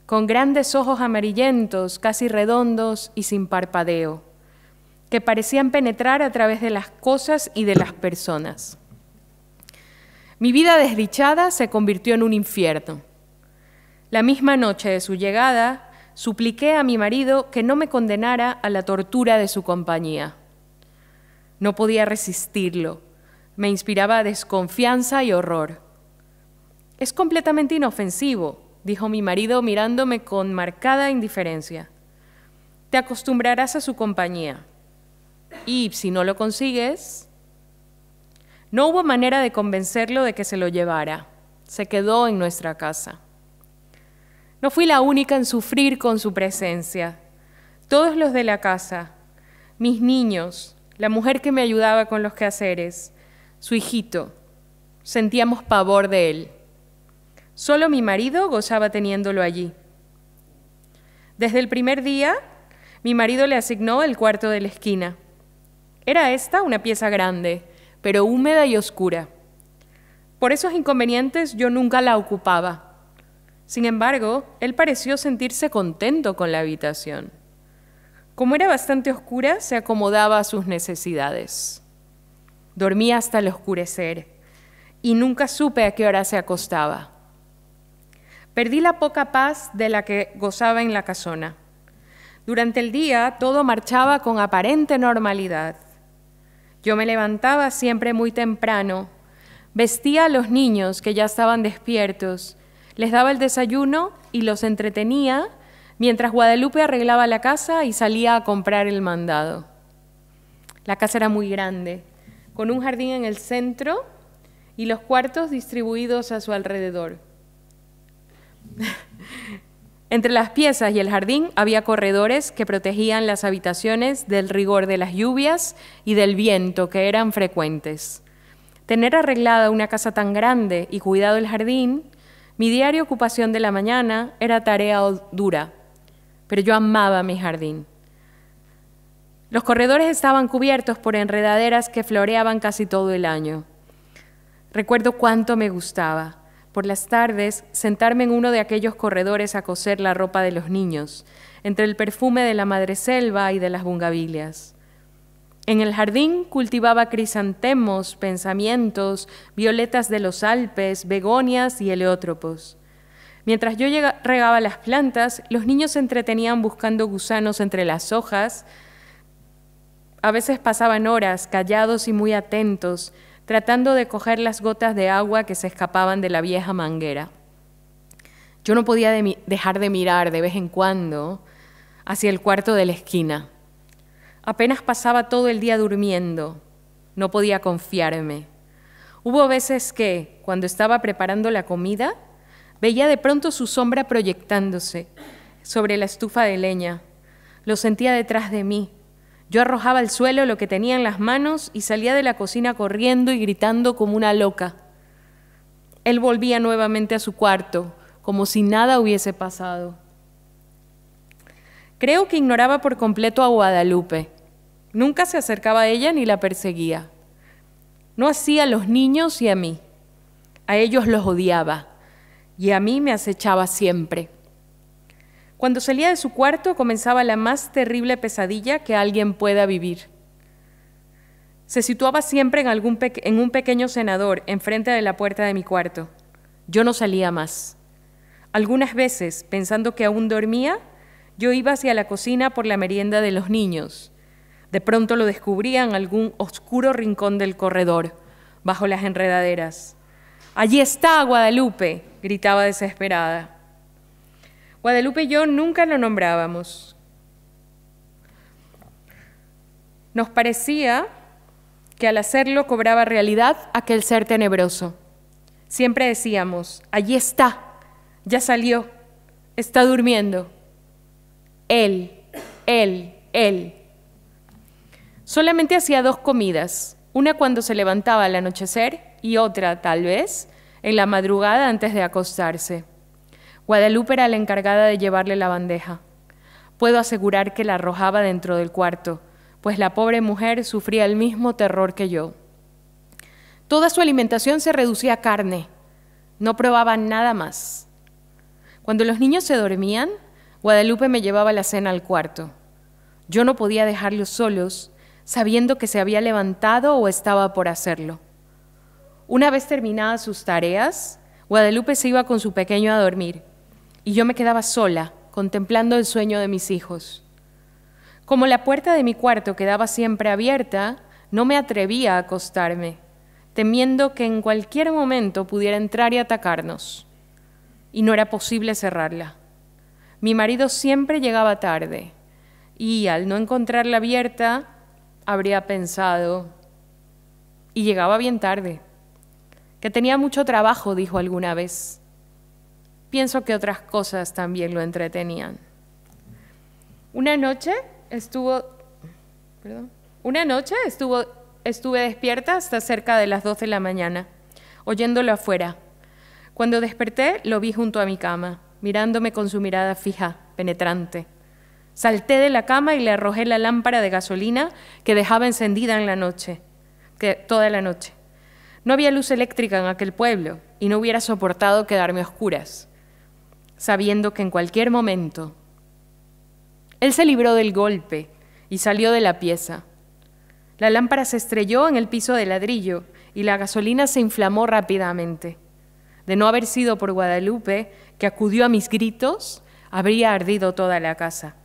con grandes ojos amarillentos, casi redondos y sin parpadeo, que parecían penetrar a través de las cosas y de las personas. Mi vida desdichada se convirtió en un infierno. La misma noche de su llegada, supliqué a mi marido que no me condenara a la tortura de su compañía. No podía resistirlo. Me inspiraba desconfianza y horror. Es completamente inofensivo, dijo mi marido mirándome con marcada indiferencia. Te acostumbrarás a su compañía. Y si no lo consigues... No hubo manera de convencerlo de que se lo llevara. Se quedó en nuestra casa. No fui la única en sufrir con su presencia. Todos los de la casa, mis niños, la mujer que me ayudaba con los quehaceres, su hijito, sentíamos pavor de él. Solo mi marido gozaba teniéndolo allí. Desde el primer día, mi marido le asignó el cuarto de la esquina. Era esta una pieza grande, pero húmeda y oscura. Por esos inconvenientes yo nunca la ocupaba. Sin embargo, él pareció sentirse contento con la habitación. Como era bastante oscura, se acomodaba a sus necesidades. Dormía hasta el oscurecer y nunca supe a qué hora se acostaba. Perdí la poca paz de la que gozaba en la casona. Durante el día todo marchaba con aparente normalidad. Yo me levantaba siempre muy temprano, vestía a los niños que ya estaban despiertos, les daba el desayuno y los entretenía mientras Guadalupe arreglaba la casa y salía a comprar el mandado. La casa era muy grande, con un jardín en el centro y los cuartos distribuidos a su alrededor. Entre las piezas y el jardín había corredores que protegían las habitaciones del rigor de las lluvias y del viento que eran frecuentes. Tener arreglada una casa tan grande y cuidado el jardín, mi diaria ocupación de la mañana era tarea dura, pero yo amaba mi jardín. Los corredores estaban cubiertos por enredaderas que floreaban casi todo el año. Recuerdo cuánto me gustaba. Por las tardes, sentarme en uno de aquellos corredores a coser la ropa de los niños, entre el perfume de la madreselva y de las bungavilias. En el jardín cultivaba crisantemos, pensamientos, violetas de los Alpes, begonias y heliótropos. Mientras yo regaba las plantas, los niños se entretenían buscando gusanos entre las hojas. A veces pasaban horas callados y muy atentos, tratando de coger las gotas de agua que se escapaban de la vieja manguera. Yo no podía dejar de mirar de vez en cuando hacia el cuarto de la esquina. Apenas pasaba todo el día durmiendo, no podía confiarme. Hubo veces que, cuando estaba preparando la comida, veía de pronto su sombra proyectándose sobre la estufa de leña. Lo sentía detrás de mí, yo arrojaba al suelo lo que tenía en las manos y salía de la cocina corriendo y gritando como una loca. Él volvía nuevamente a su cuarto, como si nada hubiese pasado. Creo que ignoraba por completo a Guadalupe. Nunca se acercaba a ella ni la perseguía. No hacía a los niños y a mí. A ellos los odiaba y a mí me acechaba siempre. Cuando salía de su cuarto comenzaba la más terrible pesadilla que alguien pueda vivir. Se situaba siempre en, un pequeño senador, enfrente de la puerta de mi cuarto. Yo no salía más. Algunas veces, pensando que aún dormía, yo iba hacia la cocina por la merienda de los niños. De pronto lo descubría en algún oscuro rincón del corredor, bajo las enredaderas. Allí está Guadalupe, gritaba desesperada. Guadalupe y yo nunca lo nombrábamos. Nos parecía que al hacerlo cobraba realidad aquel ser tenebroso. Siempre decíamos, allí está, ya salió, está durmiendo. Él, él, él. Solamente hacía dos comidas, una cuando se levantaba al anochecer y otra, tal vez, en la madrugada antes de acostarse. Guadalupe era la encargada de llevarle la bandeja. Puedo asegurar que la arrojaba dentro del cuarto, pues la pobre mujer sufría el mismo terror que yo. Toda su alimentación se reducía a carne. No probaba nada más. Cuando los niños se dormían, Guadalupe me llevaba la cena al cuarto. Yo no podía dejarlos solos, sabiendo que se había levantado o estaba por hacerlo. Una vez terminadas sus tareas, Guadalupe se iba con su pequeño a dormir y yo me quedaba sola contemplando el sueño de mis hijos. Como la puerta de mi cuarto quedaba siempre abierta, no me atrevía a acostarme, temiendo que en cualquier momento pudiera entrar y atacarnos. Y no era posible cerrarla. Mi marido siempre llegaba tarde y al no encontrarla abierta, habría pensado, y llegaba bien tarde, que tenía mucho trabajo, dijo alguna vez pienso que otras cosas también lo entretenían. Una noche estuvo, una noche estuve despierta hasta cerca de las 2 de la mañana, oyéndolo afuera. Cuando desperté, lo vi junto a mi cama, mirándome con su mirada fija, penetrante. Salté de la cama y le arrojé la lámpara de gasolina que dejaba encendida en la noche, que, toda la noche. No había luz eléctrica en aquel pueblo y no hubiera soportado quedarme a oscuras sabiendo que en cualquier momento él se libró del golpe y salió de la pieza. La lámpara se estrelló en el piso de ladrillo y la gasolina se inflamó rápidamente. De no haber sido por Guadalupe, que acudió a mis gritos, habría ardido toda la casa.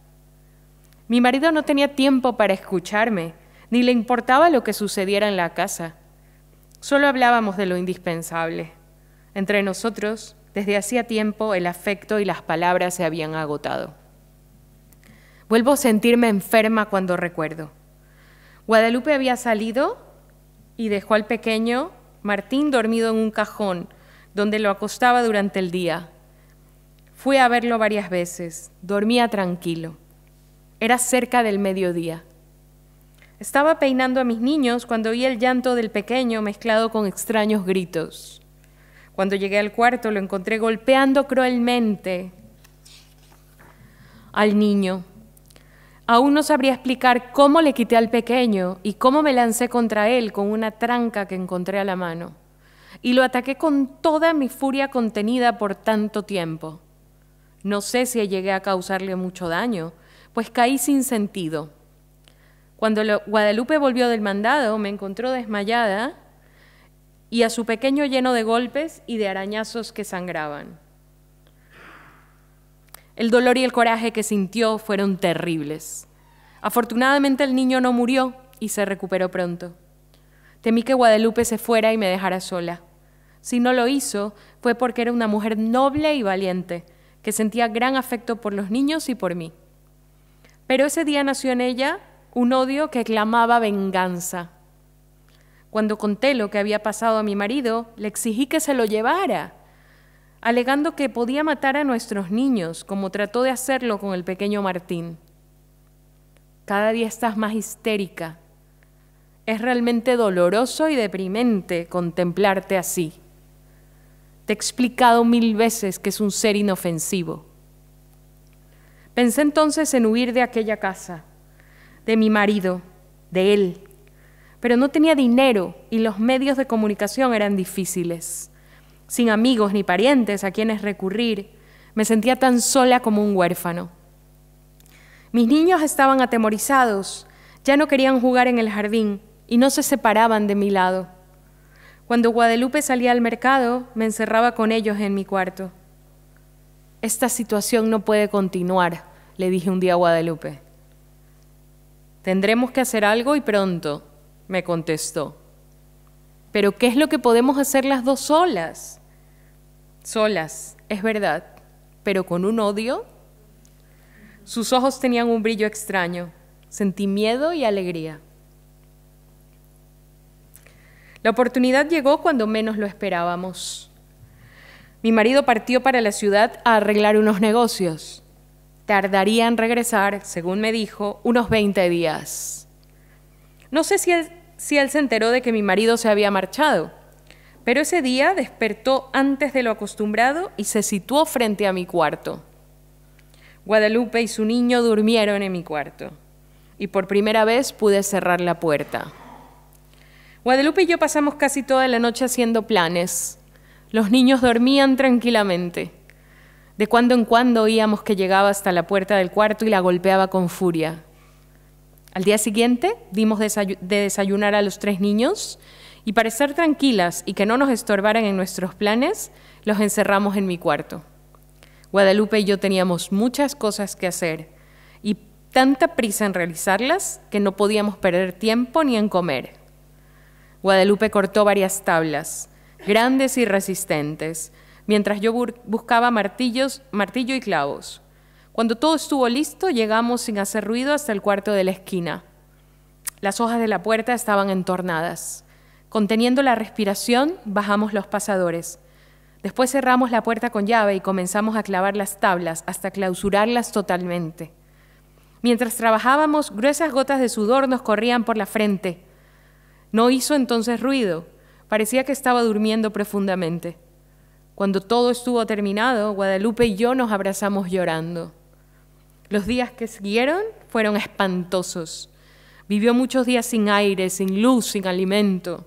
Mi marido no tenía tiempo para escucharme, ni le importaba lo que sucediera en la casa. Solo hablábamos de lo indispensable. Entre nosotros desde hacía tiempo el afecto y las palabras se habían agotado. Vuelvo a sentirme enferma cuando recuerdo. Guadalupe había salido y dejó al pequeño Martín dormido en un cajón donde lo acostaba durante el día. Fui a verlo varias veces, dormía tranquilo. Era cerca del mediodía. Estaba peinando a mis niños cuando oí el llanto del pequeño mezclado con extraños gritos. Cuando llegué al cuarto lo encontré golpeando cruelmente al niño. Aún no sabría explicar cómo le quité al pequeño y cómo me lancé contra él con una tranca que encontré a la mano. Y lo ataqué con toda mi furia contenida por tanto tiempo. No sé si llegué a causarle mucho daño, pues caí sin sentido. Cuando Guadalupe volvió del mandado, me encontró desmayada y a su pequeño lleno de golpes y de arañazos que sangraban. El dolor y el coraje que sintió fueron terribles. Afortunadamente el niño no murió y se recuperó pronto. Temí que Guadalupe se fuera y me dejara sola. Si no lo hizo, fue porque era una mujer noble y valiente, que sentía gran afecto por los niños y por mí. Pero ese día nació en ella un odio que clamaba venganza. Cuando conté lo que había pasado a mi marido, le exigí que se lo llevara, alegando que podía matar a nuestros niños, como trató de hacerlo con el pequeño Martín. Cada día estás más histérica. Es realmente doloroso y deprimente contemplarte así. Te he explicado mil veces que es un ser inofensivo. Pensé entonces en huir de aquella casa, de mi marido, de él, pero no tenía dinero y los medios de comunicación eran difíciles. Sin amigos ni parientes a quienes recurrir, me sentía tan sola como un huérfano. Mis niños estaban atemorizados, ya no querían jugar en el jardín y no se separaban de mi lado. Cuando Guadalupe salía al mercado, me encerraba con ellos en mi cuarto. Esta situación no puede continuar, le dije un día a Guadalupe. Tendremos que hacer algo y pronto, me contestó. Pero ¿qué es lo que podemos hacer las dos solas? Solas, es verdad, pero con un odio. Sus ojos tenían un brillo extraño. Sentí miedo y alegría. La oportunidad llegó cuando menos lo esperábamos. Mi marido partió para la ciudad a arreglar unos negocios. Tardaría en regresar, según me dijo, unos 20 días. No sé si, si él se enteró de que mi marido se había marchado. Pero ese día despertó antes de lo acostumbrado y se situó frente a mi cuarto. Guadalupe y su niño durmieron en mi cuarto y por primera vez pude cerrar la puerta. Guadalupe y yo pasamos casi toda la noche haciendo planes. Los niños dormían tranquilamente. De cuando en cuando oíamos que llegaba hasta la puerta del cuarto y la golpeaba con furia. Al día siguiente dimos de desayunar a los tres niños y para estar tranquilas y que no nos estorbaran en nuestros planes, los encerramos en mi cuarto. Guadalupe y yo teníamos muchas cosas que hacer y tanta prisa en realizarlas que no podíamos perder tiempo ni en comer. Guadalupe cortó varias tablas, grandes y resistentes, mientras yo buscaba martillos, martillo y clavos. Cuando todo estuvo listo, llegamos sin hacer ruido hasta el cuarto de la esquina. Las hojas de la puerta estaban entornadas. Conteniendo la respiración, bajamos los pasadores. Después cerramos la puerta con llave y comenzamos a clavar las tablas hasta clausurarlas totalmente. Mientras trabajábamos, gruesas gotas de sudor nos corrían por la frente. No hizo entonces ruido, parecía que estaba durmiendo profundamente. Cuando todo estuvo terminado, Guadalupe y yo nos abrazamos llorando. Los días que siguieron fueron espantosos. Vivió muchos días sin aire, sin luz, sin alimento.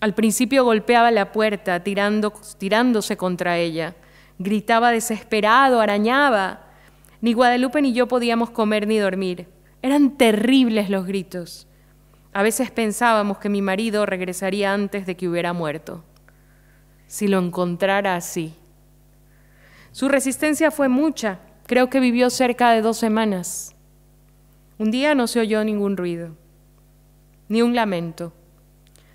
Al principio golpeaba la puerta tirándose contra ella. Gritaba desesperado, arañaba. Ni Guadalupe ni yo podíamos comer ni dormir. Eran terribles los gritos. A veces pensábamos que mi marido regresaría antes de que hubiera muerto. Si lo encontrara así. Su resistencia fue mucha. Creo que vivió cerca de dos semanas. Un día no se oyó ningún ruido, ni un lamento.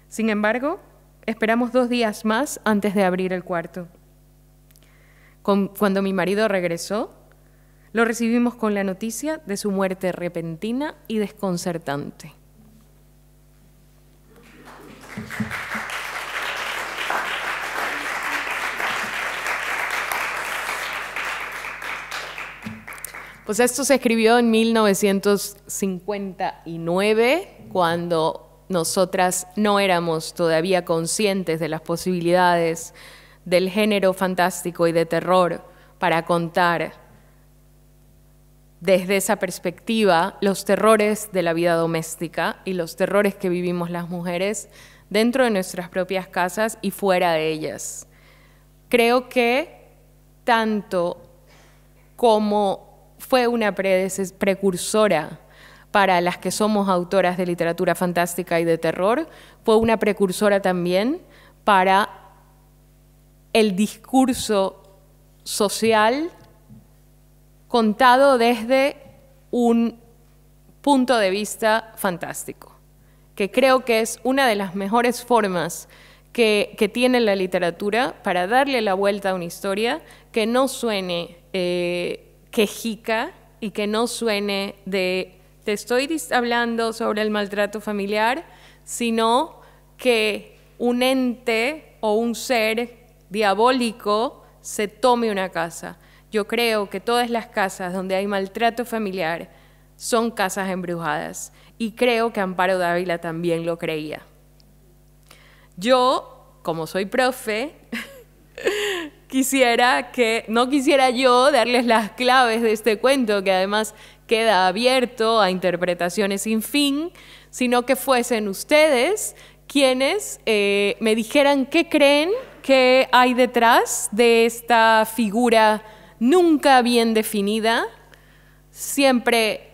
Sin embargo, esperamos dos días más antes de abrir el cuarto. cuando mi marido regresó, lo recibimos con la noticia de su muerte repentina y desconcertante. Pues esto se escribió en 1959, cuando nosotras no éramos todavía conscientes de las posibilidades del género fantástico y de terror para contar desde esa perspectiva los terrores de la vida doméstica y los terrores que vivimos las mujeres dentro de nuestras propias casas y fuera de ellas. Creo que tanto como fue una precursora para las que somos autoras de literatura fantástica y de terror, fue una precursora también para el discurso social contado desde un punto de vista fantástico, que creo que es una de las mejores formas que, tiene la literatura para darle la vuelta a una historia que no suene... Eh, quejica y que no suene de te estoy hablando sobre el maltrato familiar, sino que un ente o un ser diabólico se tome una casa. Yo creo que todas las casas donde hay maltrato familiar son casas embrujadas y creo que Amparo Dávila también lo creía. Yo, como soy profe, quisiera que, no quisiera yo darles las claves de este cuento, que además queda abierto a interpretaciones sin fin, sino que fuesen ustedes quienes eh, me dijeran qué creen que hay detrás de esta figura nunca bien definida, siempre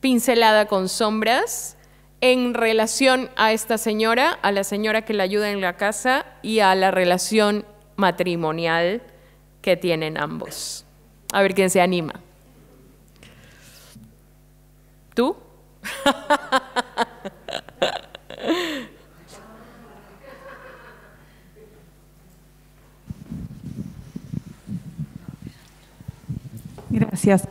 pincelada con sombras, en relación a esta señora, a la señora que la ayuda en la casa y a la relación matrimonial que tienen ambos. A ver quién se anima. ¿Tú? Gracias.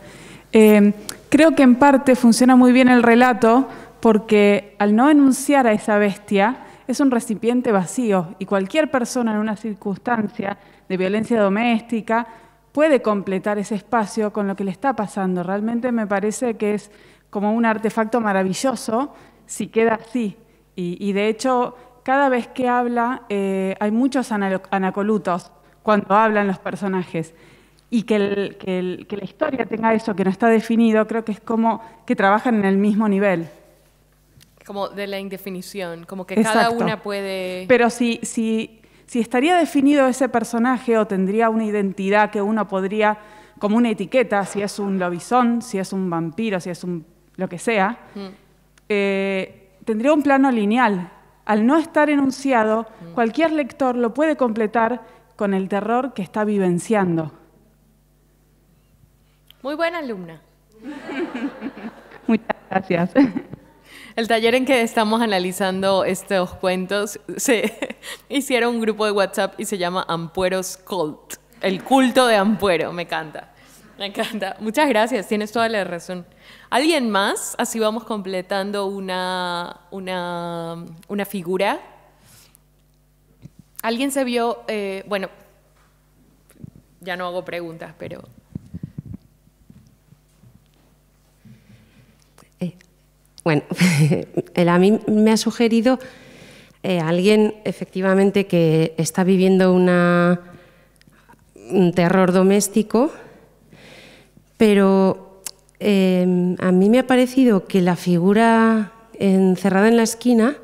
Em, creo que en parte funciona muy bien el relato porque al no enunciar a esa bestia, es un recipiente vacío y cualquier persona en una circunstancia de violencia doméstica puede completar ese espacio con lo que le está pasando. Realmente me parece que es como un artefacto maravilloso si queda así. Y, de hecho, cada vez que habla eh, hay muchos anacolutos cuando hablan los personajes. Y que la historia tenga eso que no está definido, creo que es como que trabajan en el mismo nivel. Como de la indefinición, como que cada una puede... Pero si, si, si estaría definido ese personaje o tendría una identidad que uno podría, como una etiqueta, si es un lobizón, si es un vampiro, si es un lo que sea, mm. eh, tendría un plano lineal. Al no estar enunciado, mm. cualquier lector lo puede completar con el terror que está vivenciando. Muy buena alumna. Muchas gracias. El taller en que estamos analizando estos cuentos se hicieron un grupo de WhatsApp y se llama Ampueros Cult. El culto de Ampuero, me encanta. Me encanta. Muchas gracias, tienes toda la razón. ¿Alguien más? Así vamos completando una, una, figura. ¿Alguien se vio? Eh, bueno, ya no hago preguntas, pero Bueno, él a mí me ha sugerido eh, alguien efectivamente que está viviendo un terror doméstico, pero em, a mí me ha parecido que la figura encerrada en la esquina,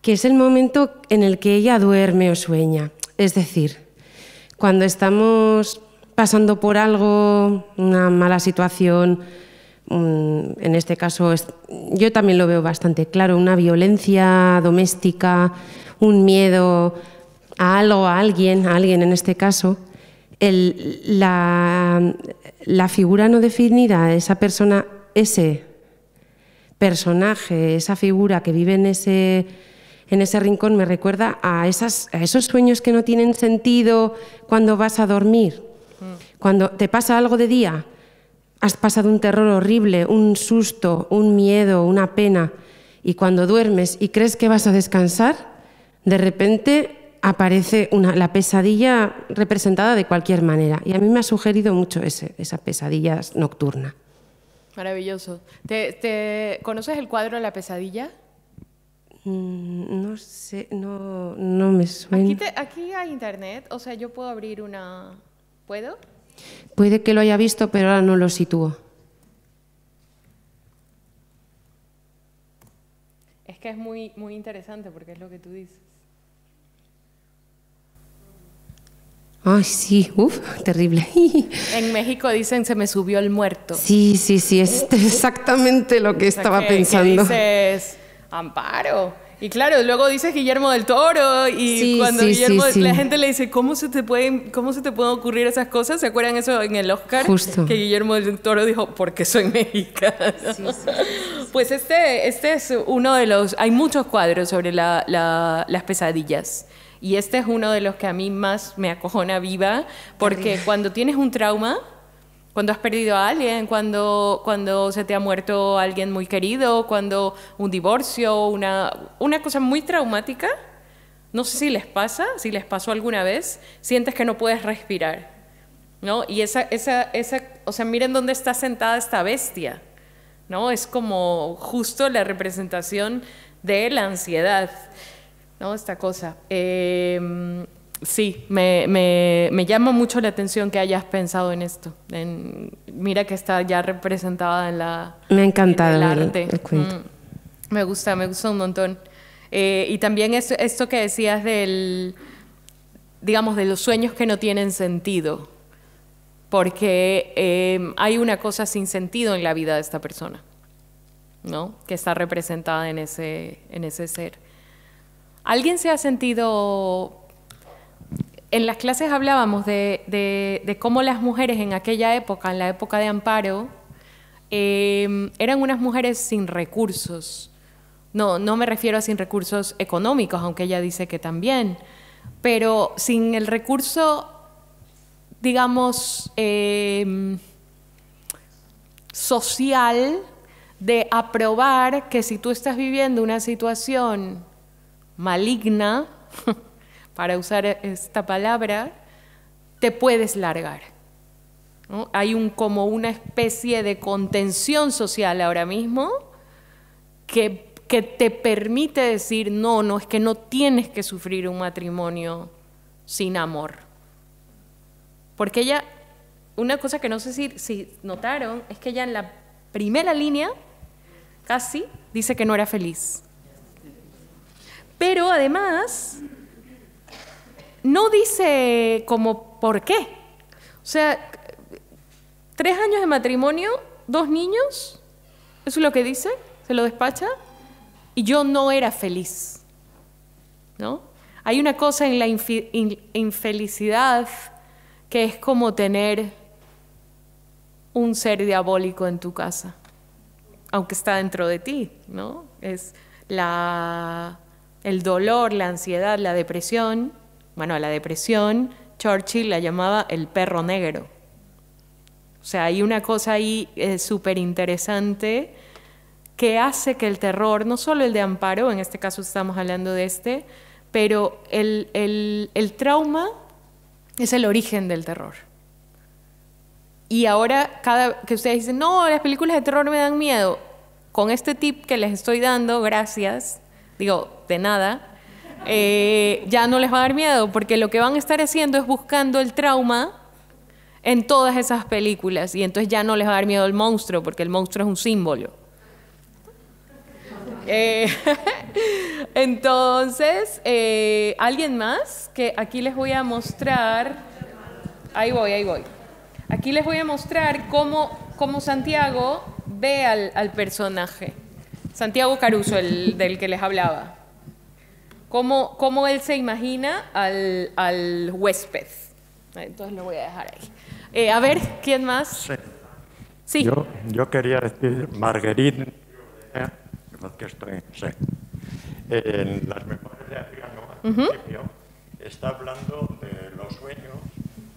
que es el momento en el que ella duerme o sueña. Es decir, cuando estamos pasando por algo, una mala situación, en este caso, yo también lo veo bastante claro, una violencia doméstica, un miedo a algo, a alguien, a alguien en este caso, la, figura no definida, esa persona, ese personaje, esa figura que vive en ese en ese rincón me recuerda a, esos sueños que no tienen sentido cuando vas a dormir, mm. cuando te pasa algo de día Has pasado un terror horrible, un susto, un miedo, una pena, y cuando duermes y crees que vas a descansar, de repente aparece una, la pesadilla representada de cualquier manera. Y a mí me ha sugerido mucho esa pesadilla nocturna. Maravilloso. ¿Te, conoces el cuadro de La pesadilla? Mm, no sé, no, no me suena. Aquí, aquí hay internet, o sea, yo puedo abrir una... ¿Puedo? Puede que lo haya visto, pero ahora no lo sitúo. Es que es muy, muy interesante porque es lo que tú dices. Ay, sí, uff, terrible. En México dicen se me subió el muerto. Sí, sí, sí, es exactamente lo que estaba pensando. dices, amparo. Y claro, luego dices Guillermo del Toro y cuando la gente le dice, "¿Cómo se te pueden cómo se te puede ocurrir esas cosas?" ¿Se acuerdan eso en el Oscar? Justo. Que Guillermo del Toro dijo, "Porque soy mexicano." Pues este este es uno de los hay muchos cuadros sobre las pesadillas. Y este es uno de los que a mí más me acojona viva, porque cuando tienes un trauma, cuando has perdido a alguien, cuando, cuando se te ha muerto alguien muy querido, cuando un divorcio, una, una cosa muy traumática, no sé si les pasa, si les pasó alguna vez, sientes que no puedes respirar, ¿no? Y esa, esa, esa, o sea, miren dónde está sentada esta bestia, ¿no? Es como justo la representación de la ansiedad, ¿no? Esta cosa. Em, sí, me, me, llama mucho la atención que hayas pensado en esto. mira que está ya representada en la. Me ha encantado el, arte. Mm, me gusta, me gusta un montón. Eh, y también esto, que decías del. digamos, de los sueños que no tienen sentido. Porque eh, hay una cosa sin sentido en la vida de esta persona, ¿no? Que está representada en ese, en ese ser. ¿Alguien se ha sentido en las clases hablábamos de, cómo las mujeres en aquella época, en la época de Amparo, eh, eran unas mujeres sin recursos. No, no me refiero a sin recursos económicos, aunque ella dice que también, pero sin el recurso, digamos, eh, social de aprobar que si tú estás viviendo una situación maligna, para usar esta palabra, te puedes largar. Hay un, como una especie de contención social ahora mismo que, que te permite decir, no, no, es que no tienes que sufrir un matrimonio sin amor. Porque ella, una cosa que no sé si, si notaron, es que ella en la primera línea casi dice que no era feliz. Pero además no dice como por qué. O sea, tres años de matrimonio, dos niños, eso es lo que dice, se lo despacha, y yo no era feliz. ¿No? Hay una cosa en la infelicidad que es como tener un ser diabólico en tu casa, aunque está dentro de ti, ¿no? Es la, el dolor, la ansiedad, la depresión, bueno, a la depresión Churchill la llamaba el perro negro. O sea, hay una cosa ahí eh, súper interesante que hace que el terror, no solo el de amparo, en este caso estamos hablando de este, pero el, trauma es el origen del terror. Y ahora, cada que ustedes dicen, no, las películas de terror me dan miedo, con este tip que les estoy dando, gracias, digo, de nada, eh, ya no les va a dar miedo, porque lo que van a estar haciendo es buscando el trauma en todas esas películas, y entonces ya no les va a dar miedo el monstruo, porque el monstruo es un símbolo. Eh, entonces, eh, ¿alguien más? Que aquí les voy a mostrar, ahí voy, ahí voy. Aquí les voy a mostrar cómo, Santiago ve al, al personaje. Santiago Caruso, el del que les hablaba cómo, cómo él se imagina al, al, huésped. Entonces lo voy a dejar ahí. Eh, a ver, ¿quién más? Sí. Yo, yo, quería decir Marguerite, que estoy, en las memorias de Adriano, al está hablando de los sueños,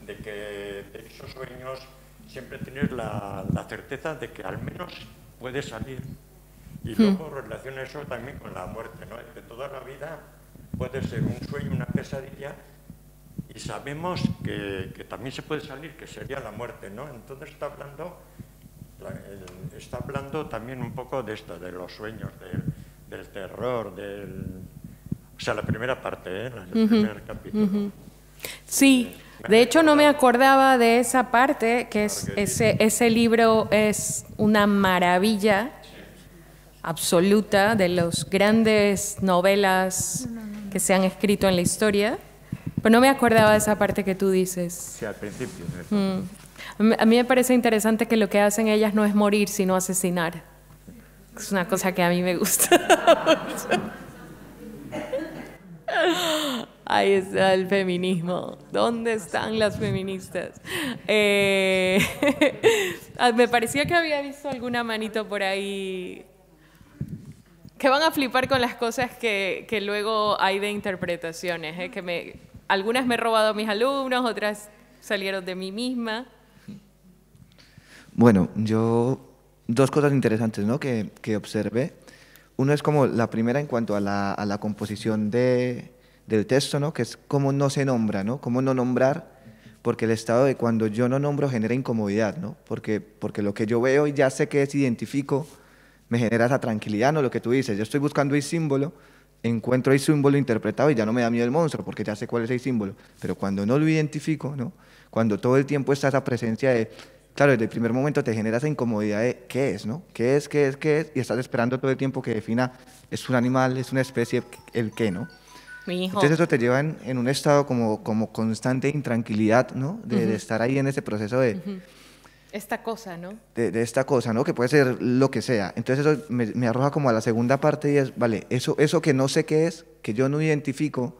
de que de esos sueños siempre tienes la, la certeza de que al menos puedes salir. Y hmm. luego relaciona eso también con la muerte, ¿no? De toda la vida puede ser un sueño, una pesadilla, y sabemos que, también se puede salir, que sería la muerte, ¿no? Entonces está hablando, está hablando también un poco de esto, de los sueños, del terror, del... O sea, la primera parte, ¿eh? el primer capítulo. Sí. Eh, de hecho, no me acordaba de esa parte, que es, ese, ese libro es una maravilla absoluta de las grandes novelas que se han escrito en la historia, pero no me acordaba de esa parte que tú dices. Sí, al principio. Mm. A mí me parece interesante que lo que hacen ellas no es morir, sino asesinar. Es una cosa que a mí me gusta. Ahí está el feminismo. ¿Dónde están las feministas? Eh, ah, me parecía que había visto alguna manito por ahí que van a flipar con las cosas que, que luego hay de interpretaciones, ¿eh? que me, algunas me he robado a mis alumnos, otras salieron de mí misma. Bueno, yo dos cosas interesantes ¿no? que, que observé. Uno es como la primera en cuanto a la, a la composición de, del texto, ¿no? que es cómo no se nombra, ¿no? cómo no nombrar, porque el estado de cuando yo no nombro genera incomodidad, ¿no? porque, porque lo que yo veo y ya sé que es, identifico, me genera esa tranquilidad, no lo que tú dices, yo estoy buscando el símbolo, encuentro el símbolo interpretado y ya no me da miedo el monstruo, porque ya sé cuál es el símbolo, pero cuando no lo identifico, ¿no? cuando todo el tiempo está esa presencia de, claro, desde el primer momento te genera esa incomodidad de qué es, ¿no? ¿Qué es, qué es, qué es? Y estás esperando todo el tiempo que defina, es un animal, es una especie, el qué, ¿no? Entonces eso te lleva en, un estado como, como constante intranquilidad, ¿no? De, estar ahí en ese proceso de... Esta cosa, ¿no? De, esta cosa, ¿no? Que puede ser lo que sea. Entonces eso me, arroja como a la segunda parte y es, vale, eso, eso que no sé qué es, que yo no identifico,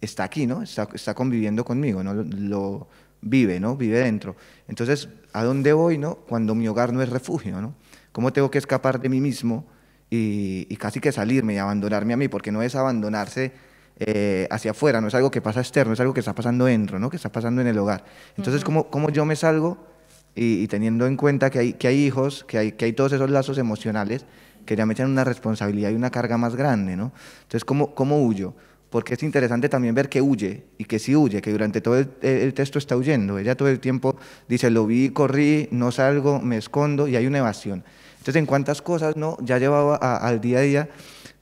está aquí, ¿no? Está, está conviviendo conmigo, ¿no? Lo, vive, ¿no? Vive dentro. Entonces, ¿a dónde voy, ¿no? Cuando mi hogar no es refugio, ¿no? ¿Cómo tengo que escapar de mí mismo y, casi que salirme y abandonarme a mí? Porque no es abandonarse eh, hacia afuera, no es algo que pasa externo, es algo que está pasando dentro, ¿no? Que está pasando en el hogar. Entonces, ¿cómo, ¿cómo yo me salgo? y, teniendo en cuenta que hay, que hay hijos, que hay, que hay todos esos lazos emocionales que ya me echan una responsabilidad y una carga más grande, ¿no? Entonces, ¿cómo, cómo huyo? Porque es interesante también ver que huye y que si huye, que durante todo el, texto está huyendo. Ella todo el tiempo dice, lo vi, corrí, no salgo, me escondo y hay una evasión. Entonces, ¿en cuántas cosas, no? Ya llevaba al día a día,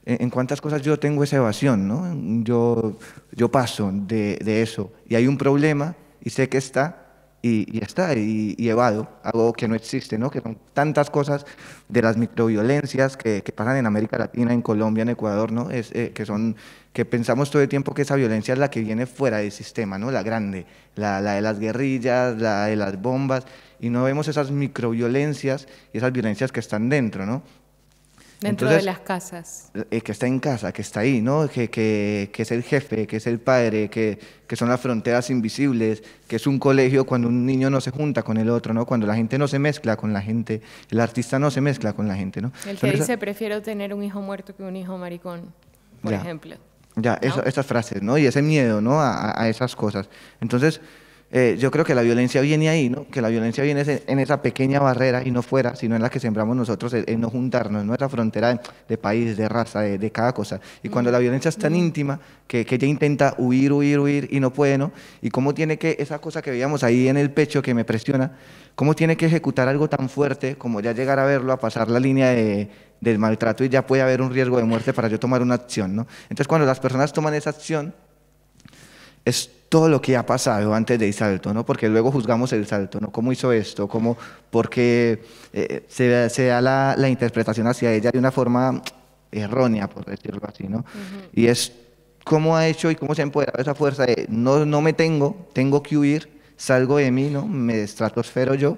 en, cuántas cosas yo tengo esa evasión, ¿no? Yo, yo paso de, de eso y hay un problema y sé que está y, está, y, llevado evado, algo que no existe, ¿no? que son tantas cosas de las microviolencias que, que pasan en América Latina, en Colombia, en Ecuador, ¿no? Es, eh, que, son, que pensamos todo el tiempo que esa violencia es la que viene fuera del sistema, ¿no? la grande, la, la de las guerrillas, la de las bombas, y no vemos esas microviolencias y esas violencias que están dentro, ¿no? Dentro de las casas. Eh, que está en casa, que está ahí, ¿no? Que, que, que es el jefe, que es el padre, que, que, son las fronteras invisibles, que es un colegio cuando un niño no se junta con el otro, ¿no? Cuando la gente no se mezcla con la gente, el artista no se mezcla con la gente, ¿no? El que dice, prefiero tener un hijo muerto que un hijo maricón, por ejemplo. Ya, esas frases, ¿no? Y ese miedo, ¿no? A, a esas cosas. Entonces, eh, yo creo que la violencia viene ahí, ¿no? Que la violencia viene en esa pequeña barrera y no fuera, sino en la que sembramos nosotros, eh, en no juntarnos, en nuestra frontera de, país, de raza, de, cada cosa. Y cuando la violencia es tan íntima que, ella intenta huir, huir, huir y no puede, ¿no? Y cómo tiene que, esa cosa que veíamos ahí en el pecho que me presiona, cómo tiene que ejecutar algo tan fuerte como ya llegar a verlo, a pasar la línea del maltrato y ya puede haber un riesgo de muerte para yo tomar una acción, ¿no? Entonces cuando las personas toman esa acción, es todo lo que ha pasado antes del salto, ¿no? Porque luego juzgamos el salto, ¿no? ¿Cómo hizo esto? ¿Cómo? Porque eh, se, da la, interpretación hacia ella de una forma errónea, por decirlo así, ¿no? Y es cómo ha hecho y cómo se ha empoderado esa fuerza de no, no me tengo, tengo que huir, salgo de mí, ¿no? Me estratosfero yo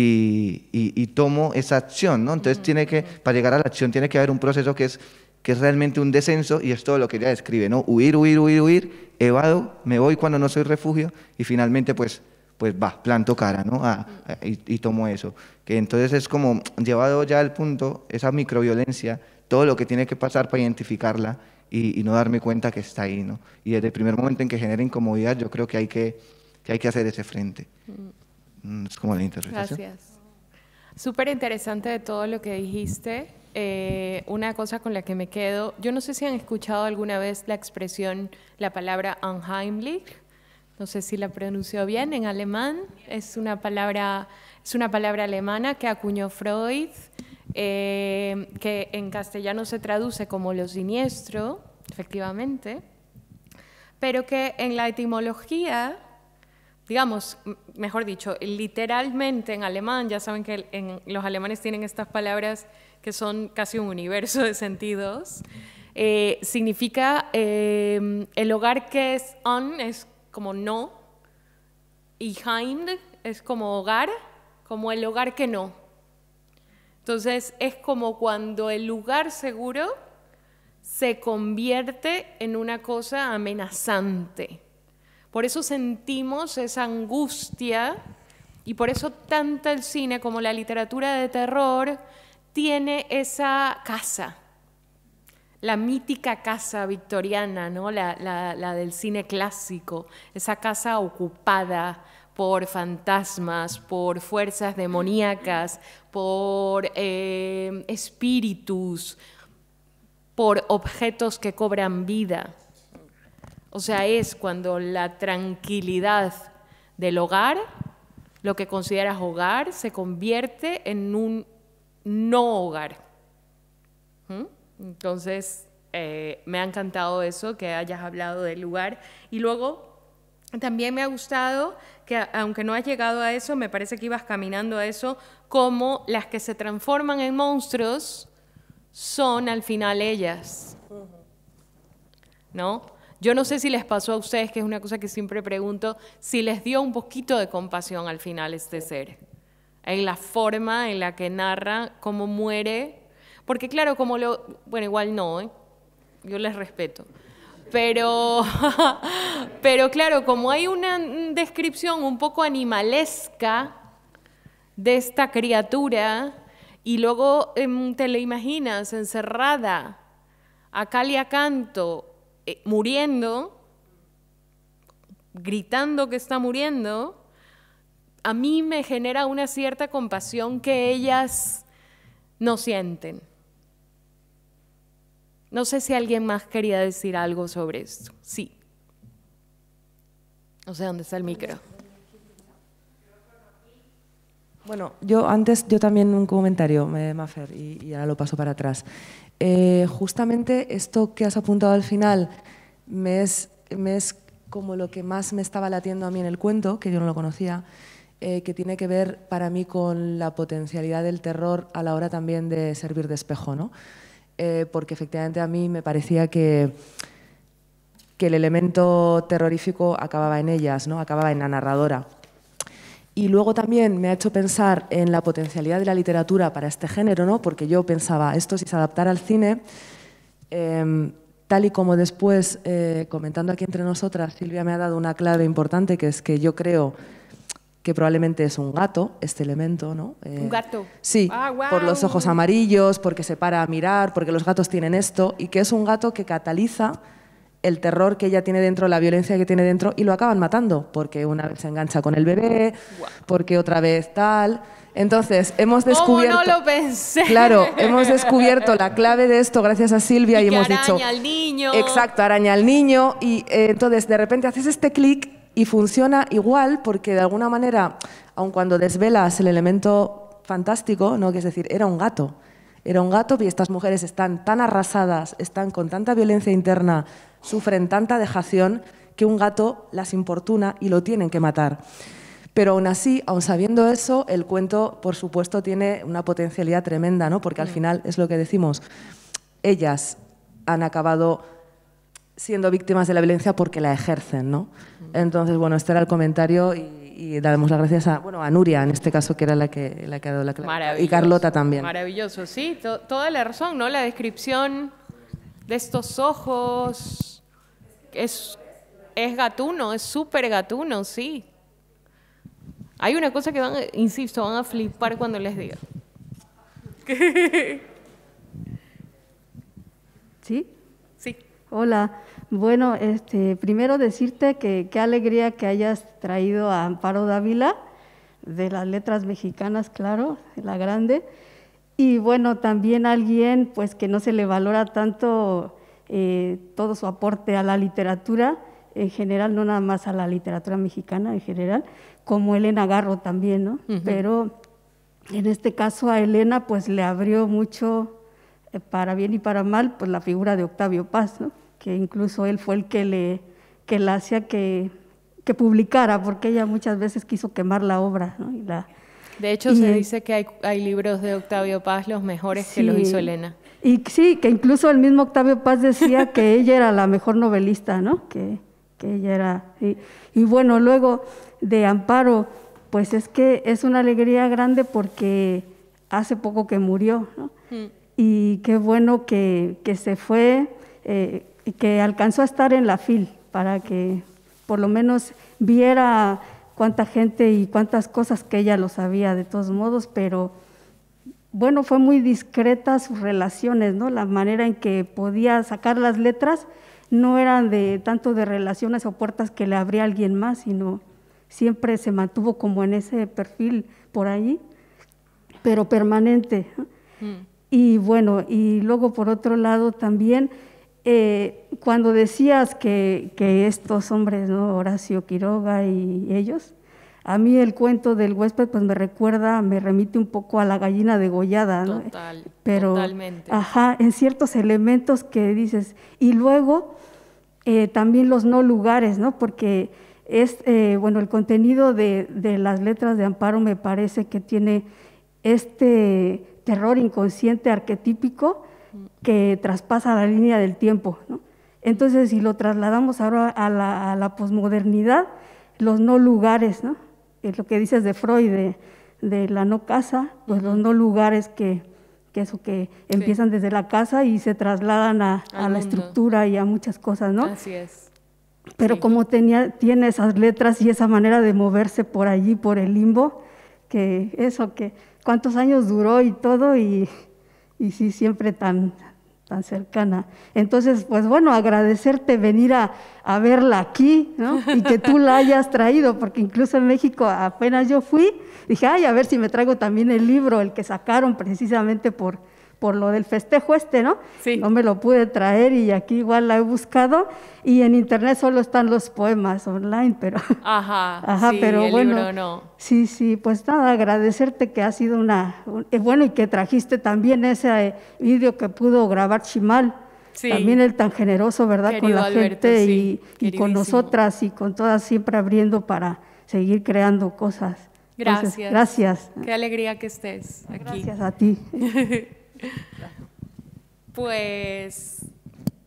y, tomo esa acción, ¿no? Entonces tiene que, para llegar a la acción tiene que haber un proceso que es que es realmente un descenso y es todo lo que ella describe, ¿no? Huir, huir, huir, huir, evado, me voy cuando no soy refugio y finalmente pues pues va, planto cara, ¿no? Ah, y, tomo eso. Que entonces es como llevado ya al punto, esa microviolencia, todo lo que tiene que pasar para identificarla y, no darme cuenta que está ahí, ¿no? Y desde el primer momento en que genera incomodidad, yo creo que hay que, que hay que hacer ese frente. Mm. Es como la interpretación. Gracias. Súper interesante de todo lo que dijiste. Eh, una cosa con la que me quedo. Yo no sé si han escuchado alguna vez la expresión, la palabra unheimlich. No sé si la pronunció bien en alemán. Es una palabra, es una palabra alemana que acuñó Freud, eh, que en castellano se traduce como lo siniestro, efectivamente, pero que en la etimología digamos, mejor dicho, literalmente en alemán, ya saben que los alemanes tienen estas palabras que son casi un universo de sentidos, eh, significa eh, el hogar que es on es como no, y hind es como hogar, como el hogar que no. Entonces es como cuando el lugar seguro se convierte en una cosa amenazante. Por eso sentimos esa angustia y por eso tanto el cine como la literatura de terror tiene esa casa, la mítica casa victoriana, ¿no? la, del cine clásico, esa casa ocupada por fantasmas, por fuerzas demoníacas, por eh, espíritus, por objetos que cobran vida. O sea, es cuando la tranquilidad del hogar, lo que consideras hogar, se convierte en un no hogar. ¿Mm? Entonces, eh, me ha encantado eso, que hayas hablado del lugar. Y luego, también me ha gustado que, aunque no has llegado a eso, me parece que ibas caminando a eso, como las que se transforman en monstruos son al final ellas. ¿No? Yo no sé si les pasó a ustedes, que es una cosa que siempre pregunto, si les dio un poquito de compasión al final este ser en la forma en la que narra cómo muere, porque claro, como lo, bueno, igual no, ¿eh? yo les respeto, pero, pero claro, como hay una descripción un poco animalesca de esta criatura y luego em, te la imaginas encerrada a cal y a canto, eh, muriendo, gritando que está muriendo, a mí me genera una cierta compasión que ellas no sienten. No sé si alguien más quería decir algo sobre esto. Sí. No sé dónde está el micro. Bueno, yo antes, yo también un comentario, eh, Mafer, y, ahora lo paso para atrás. Eh, justamente esto que has apuntado al final me es como lo que más me estaba latiendo a mí en el cuento, que yo no lo conocía, eh, que tiene que ver para mí con la potencialidad del terror a la hora también de servir de espejo, ¿no? Eh, porque efectivamente a mí me parecía que, que el elemento terrorífico acababa en ellas, ¿no? acababa en la narradora. Y luego también me ha hecho pensar en la potencialidad de la literatura para este género, ¿no? porque yo pensaba, esto si se adaptara al cine, em, tal y como después, eh, comentando aquí entre nosotras, Silvia me ha dado una clave importante, que es que yo creo que probablemente es un gato, este elemento, ¿no? Eh, un gato. Sí, ah, por los ojos amarillos, porque se para a mirar, porque los gatos tienen esto, y que es un gato que cataliza el terror que ella tiene dentro, la violencia que tiene dentro, y lo acaban matando, porque una vez se engancha con el bebé, porque otra vez tal. Entonces, hemos descubierto... no lo pensé? Claro, hemos descubierto la clave de esto gracias a Silvia y, hemos dicho... araña al niño. Exacto, araña al niño. Y eh, entonces, de repente haces este clic y funciona igual porque de alguna manera, aun cuando desvelas el elemento fantástico, ¿no? que es decir, era un gato, era un gato y estas mujeres están tan arrasadas, están con tanta violencia interna, sufren tanta dejación que un gato las importuna y lo tienen que matar. Pero aún así, aun sabiendo eso, el cuento, por supuesto, tiene una potencialidad tremenda, ¿no? porque al mm. final es lo que decimos, ellas han acabado siendo víctimas de la violencia porque la ejercen, ¿no? Entonces, bueno, este era el comentario y, y damos las gracias a, a Nuria, en este caso, que era la que, la ha dado la clave, Y Carlota también. Maravilloso, sí, toda la razón, ¿no? La descripción de estos ojos es, es gatuno, es súper gatuno, sí. Hay una cosa que van, insisto, van a flipar cuando les diga. ¿Sí? Sí. Hola. Bueno, este, primero decirte que qué alegría que hayas traído a Amparo Dávila, de las letras mexicanas, claro, la grande. Y bueno, también alguien pues que no se le valora tanto eh, todo su aporte a la literatura en general, no nada más a la literatura mexicana en general, como Elena Garro también, ¿no? Pero en este caso a Elena pues le abrió mucho, eh, para bien y para mal, pues la figura de Octavio Paz, ¿no? que incluso él fue el que, le, que la hacía que, que publicara, porque ella muchas veces quiso quemar la obra. de hecho, se dice que hay, libros de Octavio Paz los mejores que los hizo Elena. Y sí, que incluso el mismo Octavio Paz decía que ella era la mejor novelista, ¿no? Que, ella era. Y, bueno, luego de Amparo, pues es que es una alegría grande porque hace poco que murió, ¿no? Mm. Y qué bueno que, se fue. Eh, que alcanzó a estar en la FIL para que por lo menos viera cuánta gente y cuántas cosas que ella lo sabía de todos modos, pero bueno, fue muy discreta sus relaciones, ¿no? La manera en que podía sacar las letras no eran de tanto de relaciones o puertas que le abría alguien más, sino siempre se mantuvo como en ese perfil por allí, pero permanente. Mm. Y bueno, y luego por otro lado también eh, cuando decías que, estos hombres, Horacio Quiroga y ellos, a mí el cuento del huésped pues me recuerda, me remite un poco a la gallina degollada, ¿no? Total, Pero, Ajá, en ciertos elementos que dices. Y luego eh, también los no lugares, ¿no? Porque eh, bueno, el contenido de, las letras de Amparo me parece que tiene este terror inconsciente arquetípico que traspasa la línea del tiempo. Entonces, si lo trasladamos ahora a la, posmodernidad, los no lugares, ¿no? Es lo que dices de Freud, de, la no casa, pues los no lugares que, eso que empiezan desde la casa y se trasladan a, la estructura y a muchas cosas, ¿no? Así es. Pero como tenía, tiene esas letras y esa manera de moverse por allí, por el limbo, que eso que cuántos años duró y todo, y y sí, siempre tan, tan cercana. Entonces, pues bueno, agradecerte venir a, verla aquí, Y que tú la hayas traído, porque incluso en México apenas yo fui, dije, ay, a ver si me traigo también el libro, el que sacaron precisamente por, por lo del festejo este, ¿no? Sí. No me lo pude traer y aquí igual la he buscado y en internet solo están los poemas online, pero... Ajá, ajá sí, pero bueno. no. Sí, sí, pues nada, agradecerte que ha sido una... Eh, bueno, y que trajiste también ese eh, vídeo que pudo grabar Chimal. Sí. También el tan generoso, ¿verdad? con la gente y, con nosotras y con todas siempre abriendo para seguir creando cosas. Gracias. gracias. Qué alegría que estés aquí. Gracias a ti. Pues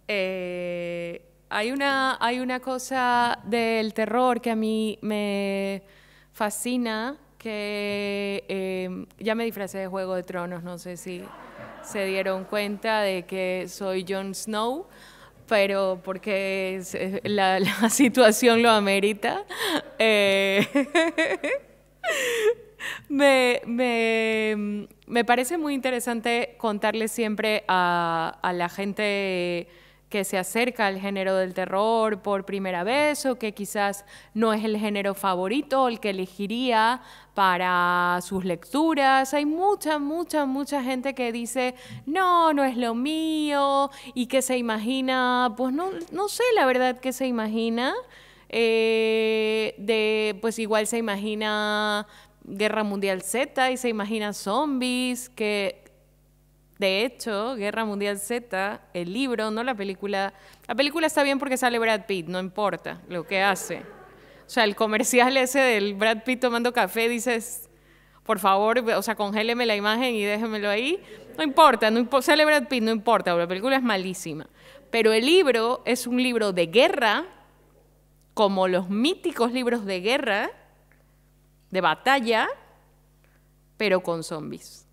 eh, hay, una, hay una cosa del terror que a mí me fascina, que eh, ya me disfracé de Juego de Tronos, no sé si se dieron cuenta de que soy Jon Snow, pero porque la, situación lo amerita. Eh, me, mm, me, parece muy interesante contarle siempre a, la gente que se acerca al género del terror por primera vez o que quizás no es el género favorito, el que elegiría para sus lecturas. Hay mucha, mucha, mucha gente que dice, no, no es lo mío y que se imagina, pues no, no sé la verdad que se imagina. Eh, de pues igual se imagina Guerra Mundial Z y se imagina zombies, que de hecho, Guerra Mundial Z, el libro, no la película, la película está bien porque sale Brad Pitt, no importa lo que hace. O sea, el comercial ese del Brad Pitt tomando café, dices, por favor, o sea, congéleme la imagen y déjemelo ahí. No importa, no sale Brad Pitt, no importa, la película es malísima. Pero el libro es un libro de guerra, como los míticos libros de guerra, de batalla, pero con zombies.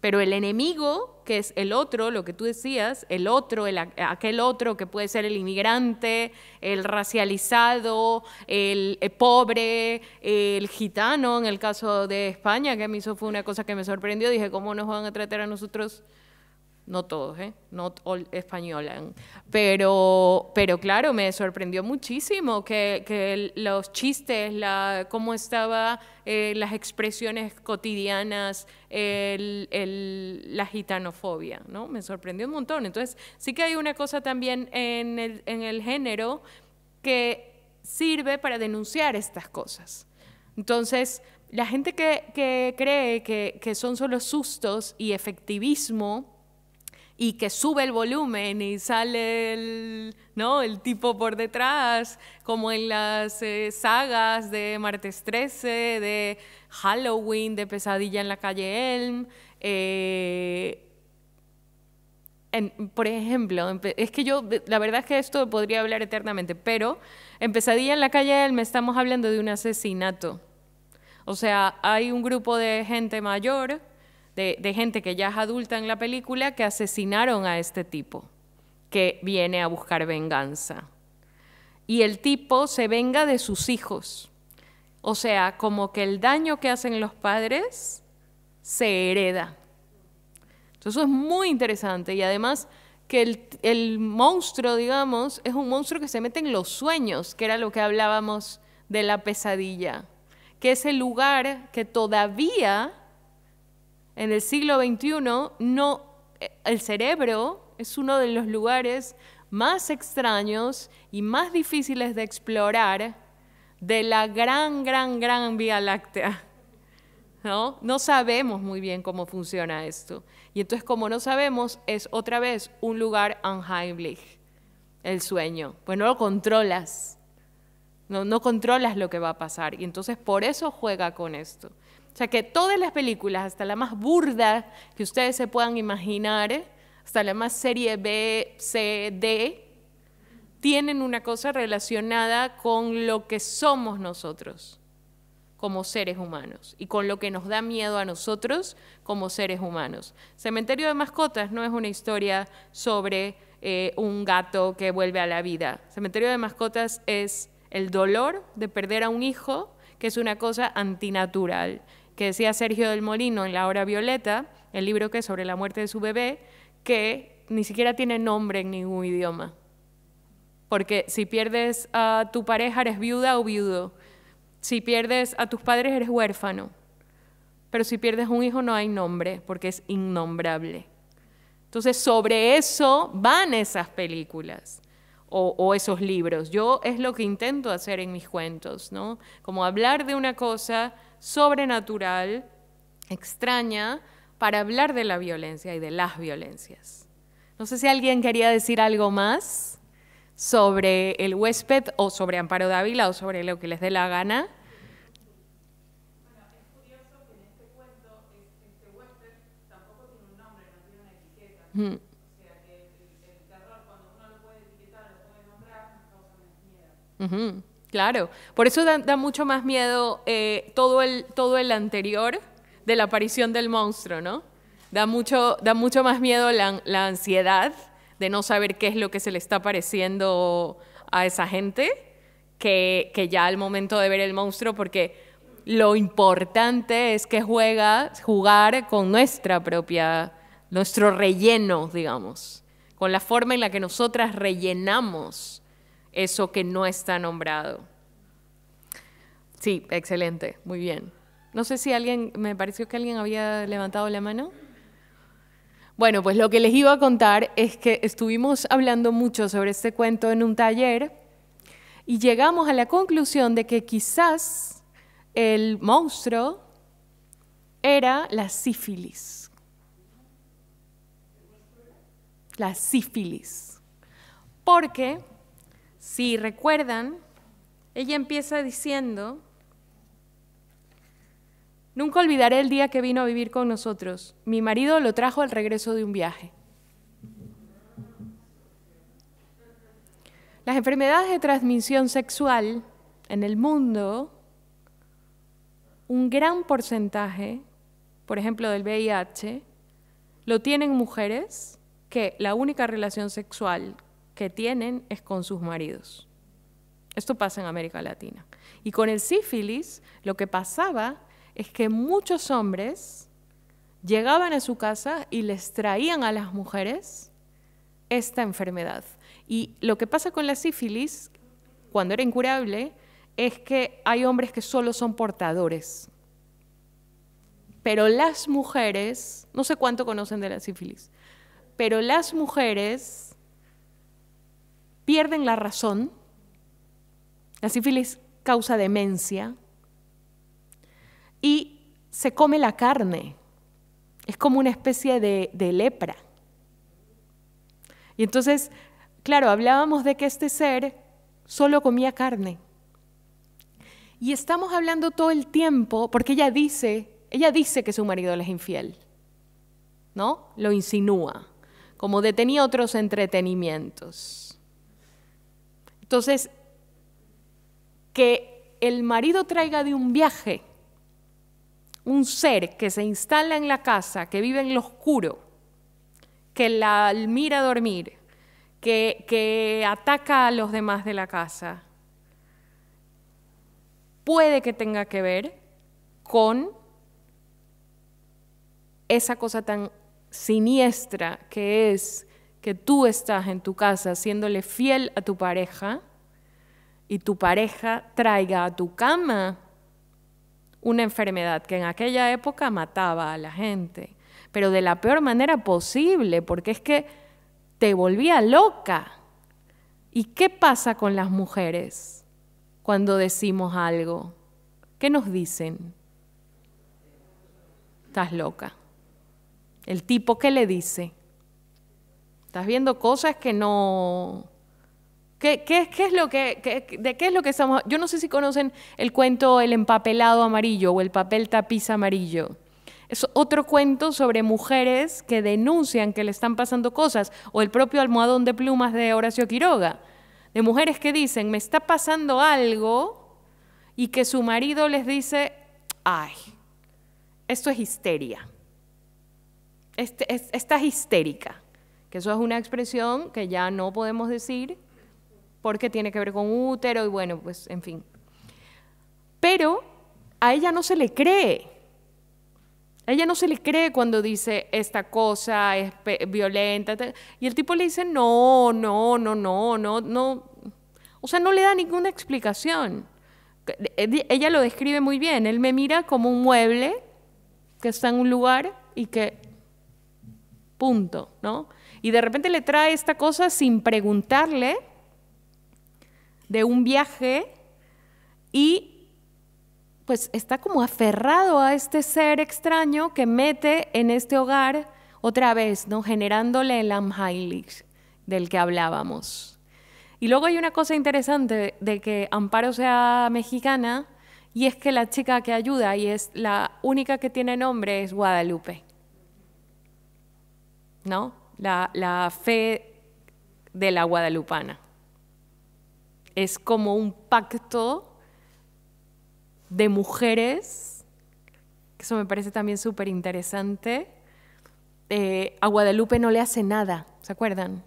Pero el enemigo, que es el otro, lo que tú decías, el otro, aquel otro que puede ser el inmigrante, el racializado, el, el, eh, pobre, el gitano, en el caso de España, que a mí eso fue una cosa que me sorprendió, dije, ¿cómo nos van a tratar a nosotros? no todos, ¿eh? Not all Pero, pero claro, me sorprendió muchísimo que, los chistes, la, cómo estaba eh, las expresiones cotidianas, la gitanofobia, ¿no? Me sorprendió un montón. Entonces, sí que hay una cosa también en el, género que sirve para denunciar estas cosas. Entonces, la gente que, cree que, que son solo sustos y efectivismo, y que sube el volumen y sale el, ¿no? el tipo por detrás, como en las eh, sagas de Martes 13, de Halloween, de Pesadilla en la calle Elm. Eh, por ejemplo, es que yo, la verdad es que esto podría hablar eternamente, pero en Pesadilla en la calle Elm estamos hablando de un asesinato. O sea, hay un grupo de gente mayor de, gente que ya es adulta en la película que asesinaron a este tipo, que viene a buscar venganza. Y el tipo se venga de sus hijos. O sea, como que el daño que hacen los padres se hereda. Entonces eso es muy interesante y además que el, el, monstruo, digamos, es un monstruo que se mete en los sueños, que era lo que hablábamos de la pesadilla, que es el lugar que todavía en el siglo XXI, no, eh, el cerebro es uno de los lugares más extraños y más difíciles de explorar de la gran, gran, gran Vía Láctea. ¿No? sabemos muy bien cómo funciona esto. Y entonces, como no sabemos, es otra vez un lugar unheimlich, el sueño. Pues no lo controlas. no controlas lo que va a pasar. Y entonces, por eso juega con esto. O sea que todas las películas, hasta la más burda que ustedes se puedan imaginar, hasta la más serie B, C, D, tienen una cosa relacionada con lo que somos nosotros como seres humanos y con lo que nos da miedo a nosotros como seres humanos. Cementerio de Mascotas no es una historia sobre eh, un gato que vuelve a la vida. Cementerio de Mascotas es el dolor de perder a un hijo, que es una cosa antinatural que decía Sergio del Molino en La Hora Violeta, el libro que es sobre la muerte de su bebé, que ni siquiera tiene nombre en ningún idioma. Porque si pierdes a tu pareja eres viuda o viudo. Si pierdes a tus padres eres huérfano. Pero si pierdes un hijo no hay nombre porque es innombrable. Entonces sobre eso van esas películas. O, o, esos libros. Yo es lo que intento hacer en mis cuentos, ¿no? Como hablar de una cosa sobrenatural, extraña, para hablar de la violencia y de las violencias. No sé si alguien quería decir algo más sobre el huésped o sobre Amparo Dávila o sobre lo que les dé la gana. es curioso que en este este cuento, tampoco tiene un nombre, una etiqueta. O sea, que el, terror, cuando uno lo puede etiquetar, lo puede nombrar, causa miedo. Uh -huh. Claro, por eso da, mucho más miedo eh, todo, el, todo el anterior de la aparición del monstruo, ¿no? Da mucho, da mucho más miedo la, ansiedad de no saber qué es lo que se le está pareciendo a esa gente que, que, ya al momento de ver el monstruo, porque lo importante es que juega, jugar con nuestra propia, nuestro relleno, digamos, con la forma en la que nosotras rellenamos eso que no está nombrado. Sí, excelente, muy bien. No sé si alguien, me pareció que alguien había levantado la mano. Bueno, pues lo que les iba a contar es que estuvimos hablando mucho sobre este cuento en un taller y llegamos a la conclusión de que quizás el monstruo era la sífilis. La sífilis. Porque si recuerdan, ella empieza diciendo, nunca olvidaré el día que vino a vivir con nosotros. Mi marido lo trajo al regreso de un viaje. Las enfermedades de transmisión sexual en el mundo, un gran porcentaje, por ejemplo del VIH, lo tienen mujeres que la única relación sexual que tienen es con sus maridos. Esto pasa en América Latina. Y con el sífilis lo que pasaba es que muchos hombres llegaban a su casa y les traían a las mujeres esta enfermedad. Y lo que pasa con la sífilis, cuando era incurable, es que hay hombres que solo son portadores. Pero las mujeres, no sé cuánto conocen de la sífilis, pero las mujeres pierden la razón. La sífilis causa demencia y se come la carne. Es como una especie de, lepra. Y entonces, claro, hablábamos de que este ser solo comía carne. Y estamos hablando todo el tiempo, porque ella dice, ella dice que su marido le es infiel, ¿no? Lo insinúa, como detenía otros entretenimientos. Entonces, que el marido traiga de un viaje un ser que se instala en la casa, que vive en lo oscuro, que la mira dormir, que, que ataca a los demás de la casa, puede que tenga que ver con esa cosa tan siniestra que es que tú estás en tu casa haciéndole fiel a tu pareja y tu pareja traiga a tu cama una enfermedad que en aquella época mataba a la gente, pero de la peor manera posible, porque es que te volvía loca. ¿Y qué pasa con las mujeres cuando decimos algo? ¿Qué nos dicen? Estás loca. El tipo que le dice, Estás viendo cosas que no... ¿Qué, es lo que, ¿De qué es lo que estamos...? Yo no sé si conocen el cuento El empapelado amarillo o El papel tapiz amarillo. Es otro cuento sobre mujeres que denuncian que le están pasando cosas, o el propio almohadón de plumas de Horacio Quiroga, de mujeres que dicen, me está pasando algo, y que su marido les dice, ay, esto es histeria, este, es, estás histérica que eso es una expresión que ya no podemos decir porque tiene que ver con útero y bueno, pues en fin. Pero a ella no se le cree. A ella no se le cree cuando dice esta cosa es violenta. Y el tipo le dice, no, no, no, no, no, no. O sea, no le da ninguna explicación. Eh, ella lo describe muy bien. Él me mira como un mueble que está en un lugar y que... Punto, ¿no? Y de repente le trae esta cosa sin preguntarle de un viaje y pues está como aferrado a este ser extraño que mete en este hogar otra vez, ¿no? Generándole el Amheilig del que hablábamos. Y luego hay una cosa interesante de que Amparo sea mexicana y es que la chica que ayuda y es la única que tiene nombre es Guadalupe. ¿No? la, fe de la guadalupana. Es como un pacto de mujeres, eso me parece también súper interesante. Eh, a Guadalupe no le hace nada, ¿se acuerdan?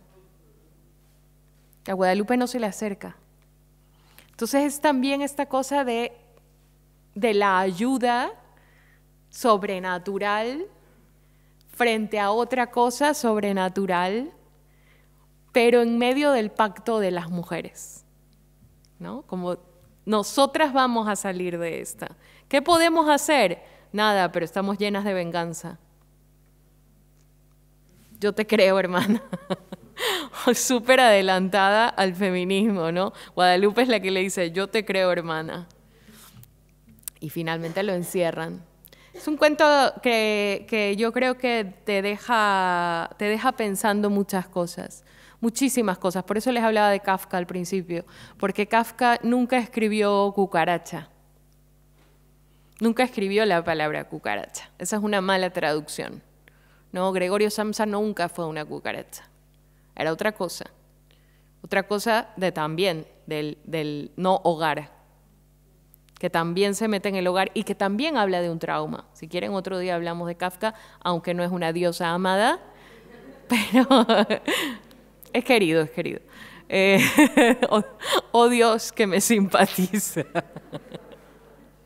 A Guadalupe no se le acerca. Entonces es también esta cosa de la ayuda sobrenatural frente a otra cosa sobrenatural, pero en medio del pacto de las mujeres. ¿No? Como nosotras vamos a salir de esta. ¿Qué podemos hacer? Nada, pero estamos llenas de venganza. Yo te creo, hermana. Súper adelantada al feminismo, ¿no? Guadalupe es la que le dice, yo te creo, hermana. Y finalmente lo encierran. Es un cuento que, yo creo que te deja, te deja pensando muchas cosas, muchísimas cosas. Por eso les hablaba de Kafka al principio, porque Kafka nunca escribió cucaracha. Nunca escribió la palabra cucaracha. Esa es una mala traducción. No, Gregorio Samsa nunca fue una cucaracha. Era otra cosa. Otra cosa de también del, del no hogar que también se mete en el hogar y que también habla de un trauma. Si quieren, otro día hablamos de Kafka, aunque no es una diosa amada, pero es querido, es querido. Eh, oh, oh, Dios que me simpatiza. Esa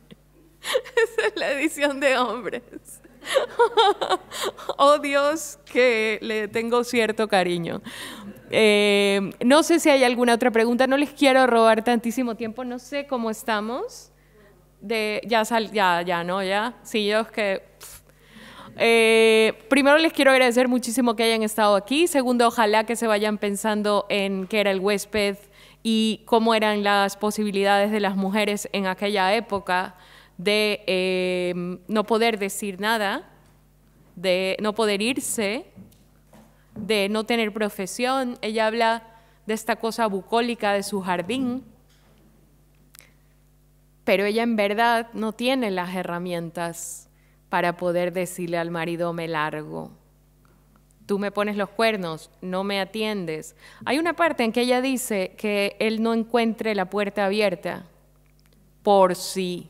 es la edición de hombres. Oh Dios que le tengo cierto cariño. Eh, no sé si hay alguna otra pregunta, no les quiero robar tantísimo tiempo, no sé cómo estamos ya sal, ya, ya, no, ya, sí, yo que... Eh, primero les quiero agradecer muchísimo que hayan estado aquí. Segundo, ojalá que se vayan pensando en qué era el huésped y cómo eran las posibilidades de las mujeres en aquella época de em, no poder decir nada, de no poder irse, de no tener profesión. Ella habla de esta cosa bucólica de su jardín pero ella en verdad no tiene las herramientas para poder decirle al marido me largo. Tú me pones los cuernos, no me atiendes. Hay una parte en que ella dice que él no encuentre la puerta abierta por si. Sí.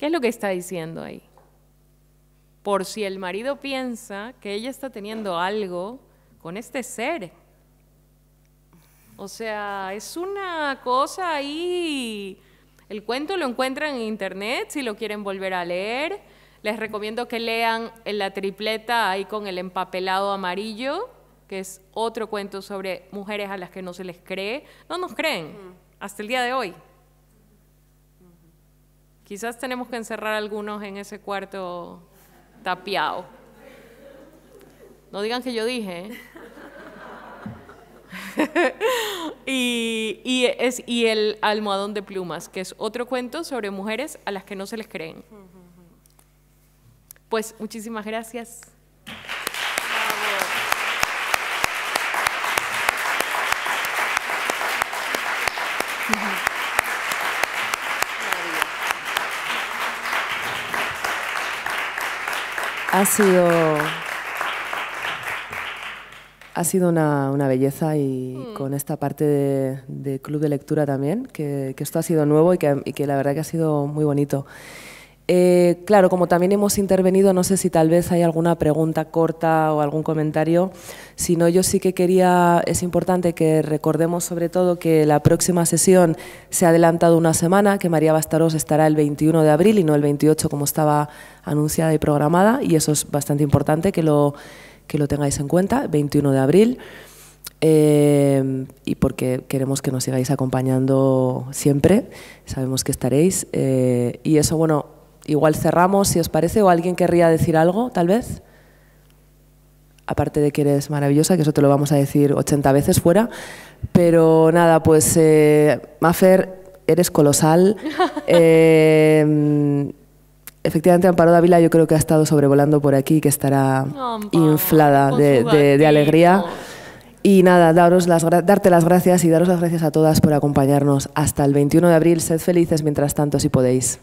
¿Qué es lo que está diciendo ahí? Por si el marido piensa que ella está teniendo algo con este ser. O sea, es una cosa ahí el cuento lo encuentran en internet si lo quieren volver a leer. Les recomiendo que lean en la tripleta ahí con el empapelado amarillo, que es otro cuento sobre mujeres a las que no se les cree. No nos creen, hasta el día de hoy. Quizás tenemos que encerrar a algunos en ese cuarto tapiado. No digan que yo dije. ¿eh? y, es, el almohadón de plumas, que es otro cuento sobre mujeres a las que no se les creen. Pues muchísimas gracias. Ha sido ha sido una, belleza y mm. con esta parte de, club de lectura también, que, esto ha sido nuevo y que, la verdad que ha sido muy bonito. Eh, claro, como también hemos intervenido, no sé si tal vez hay alguna pregunta corta o algún comentario. Si no, yo sí que quería, es importante que recordemos sobre todo que la próxima sesión se ha adelantado una semana, que María Bastaros estará el 21 de abril y no el 28 como estaba anunciada y programada, y eso es bastante importante que lo que lo tengáis en cuenta, 21 de abril. Eh, y porque queremos que nos sigáis acompañando siempre, sabemos que estaréis. Eh, y eso, bueno, igual cerramos, si os parece, o alguien querría decir algo, tal vez. Aparte de que eres maravillosa, que eso te lo vamos a decir 80 veces fuera. Pero nada, pues eh, Mafer, eres colosal. Eh, efectivamente Amparo Dávila yo creo que ha estado sobrevolando por aquí, que estará inflada de, alegría. Y nada, daros las, darte las gracias y daros las gracias a todas por acompañarnos hasta el 21 de abril. Sed felices mientras tanto, si podéis.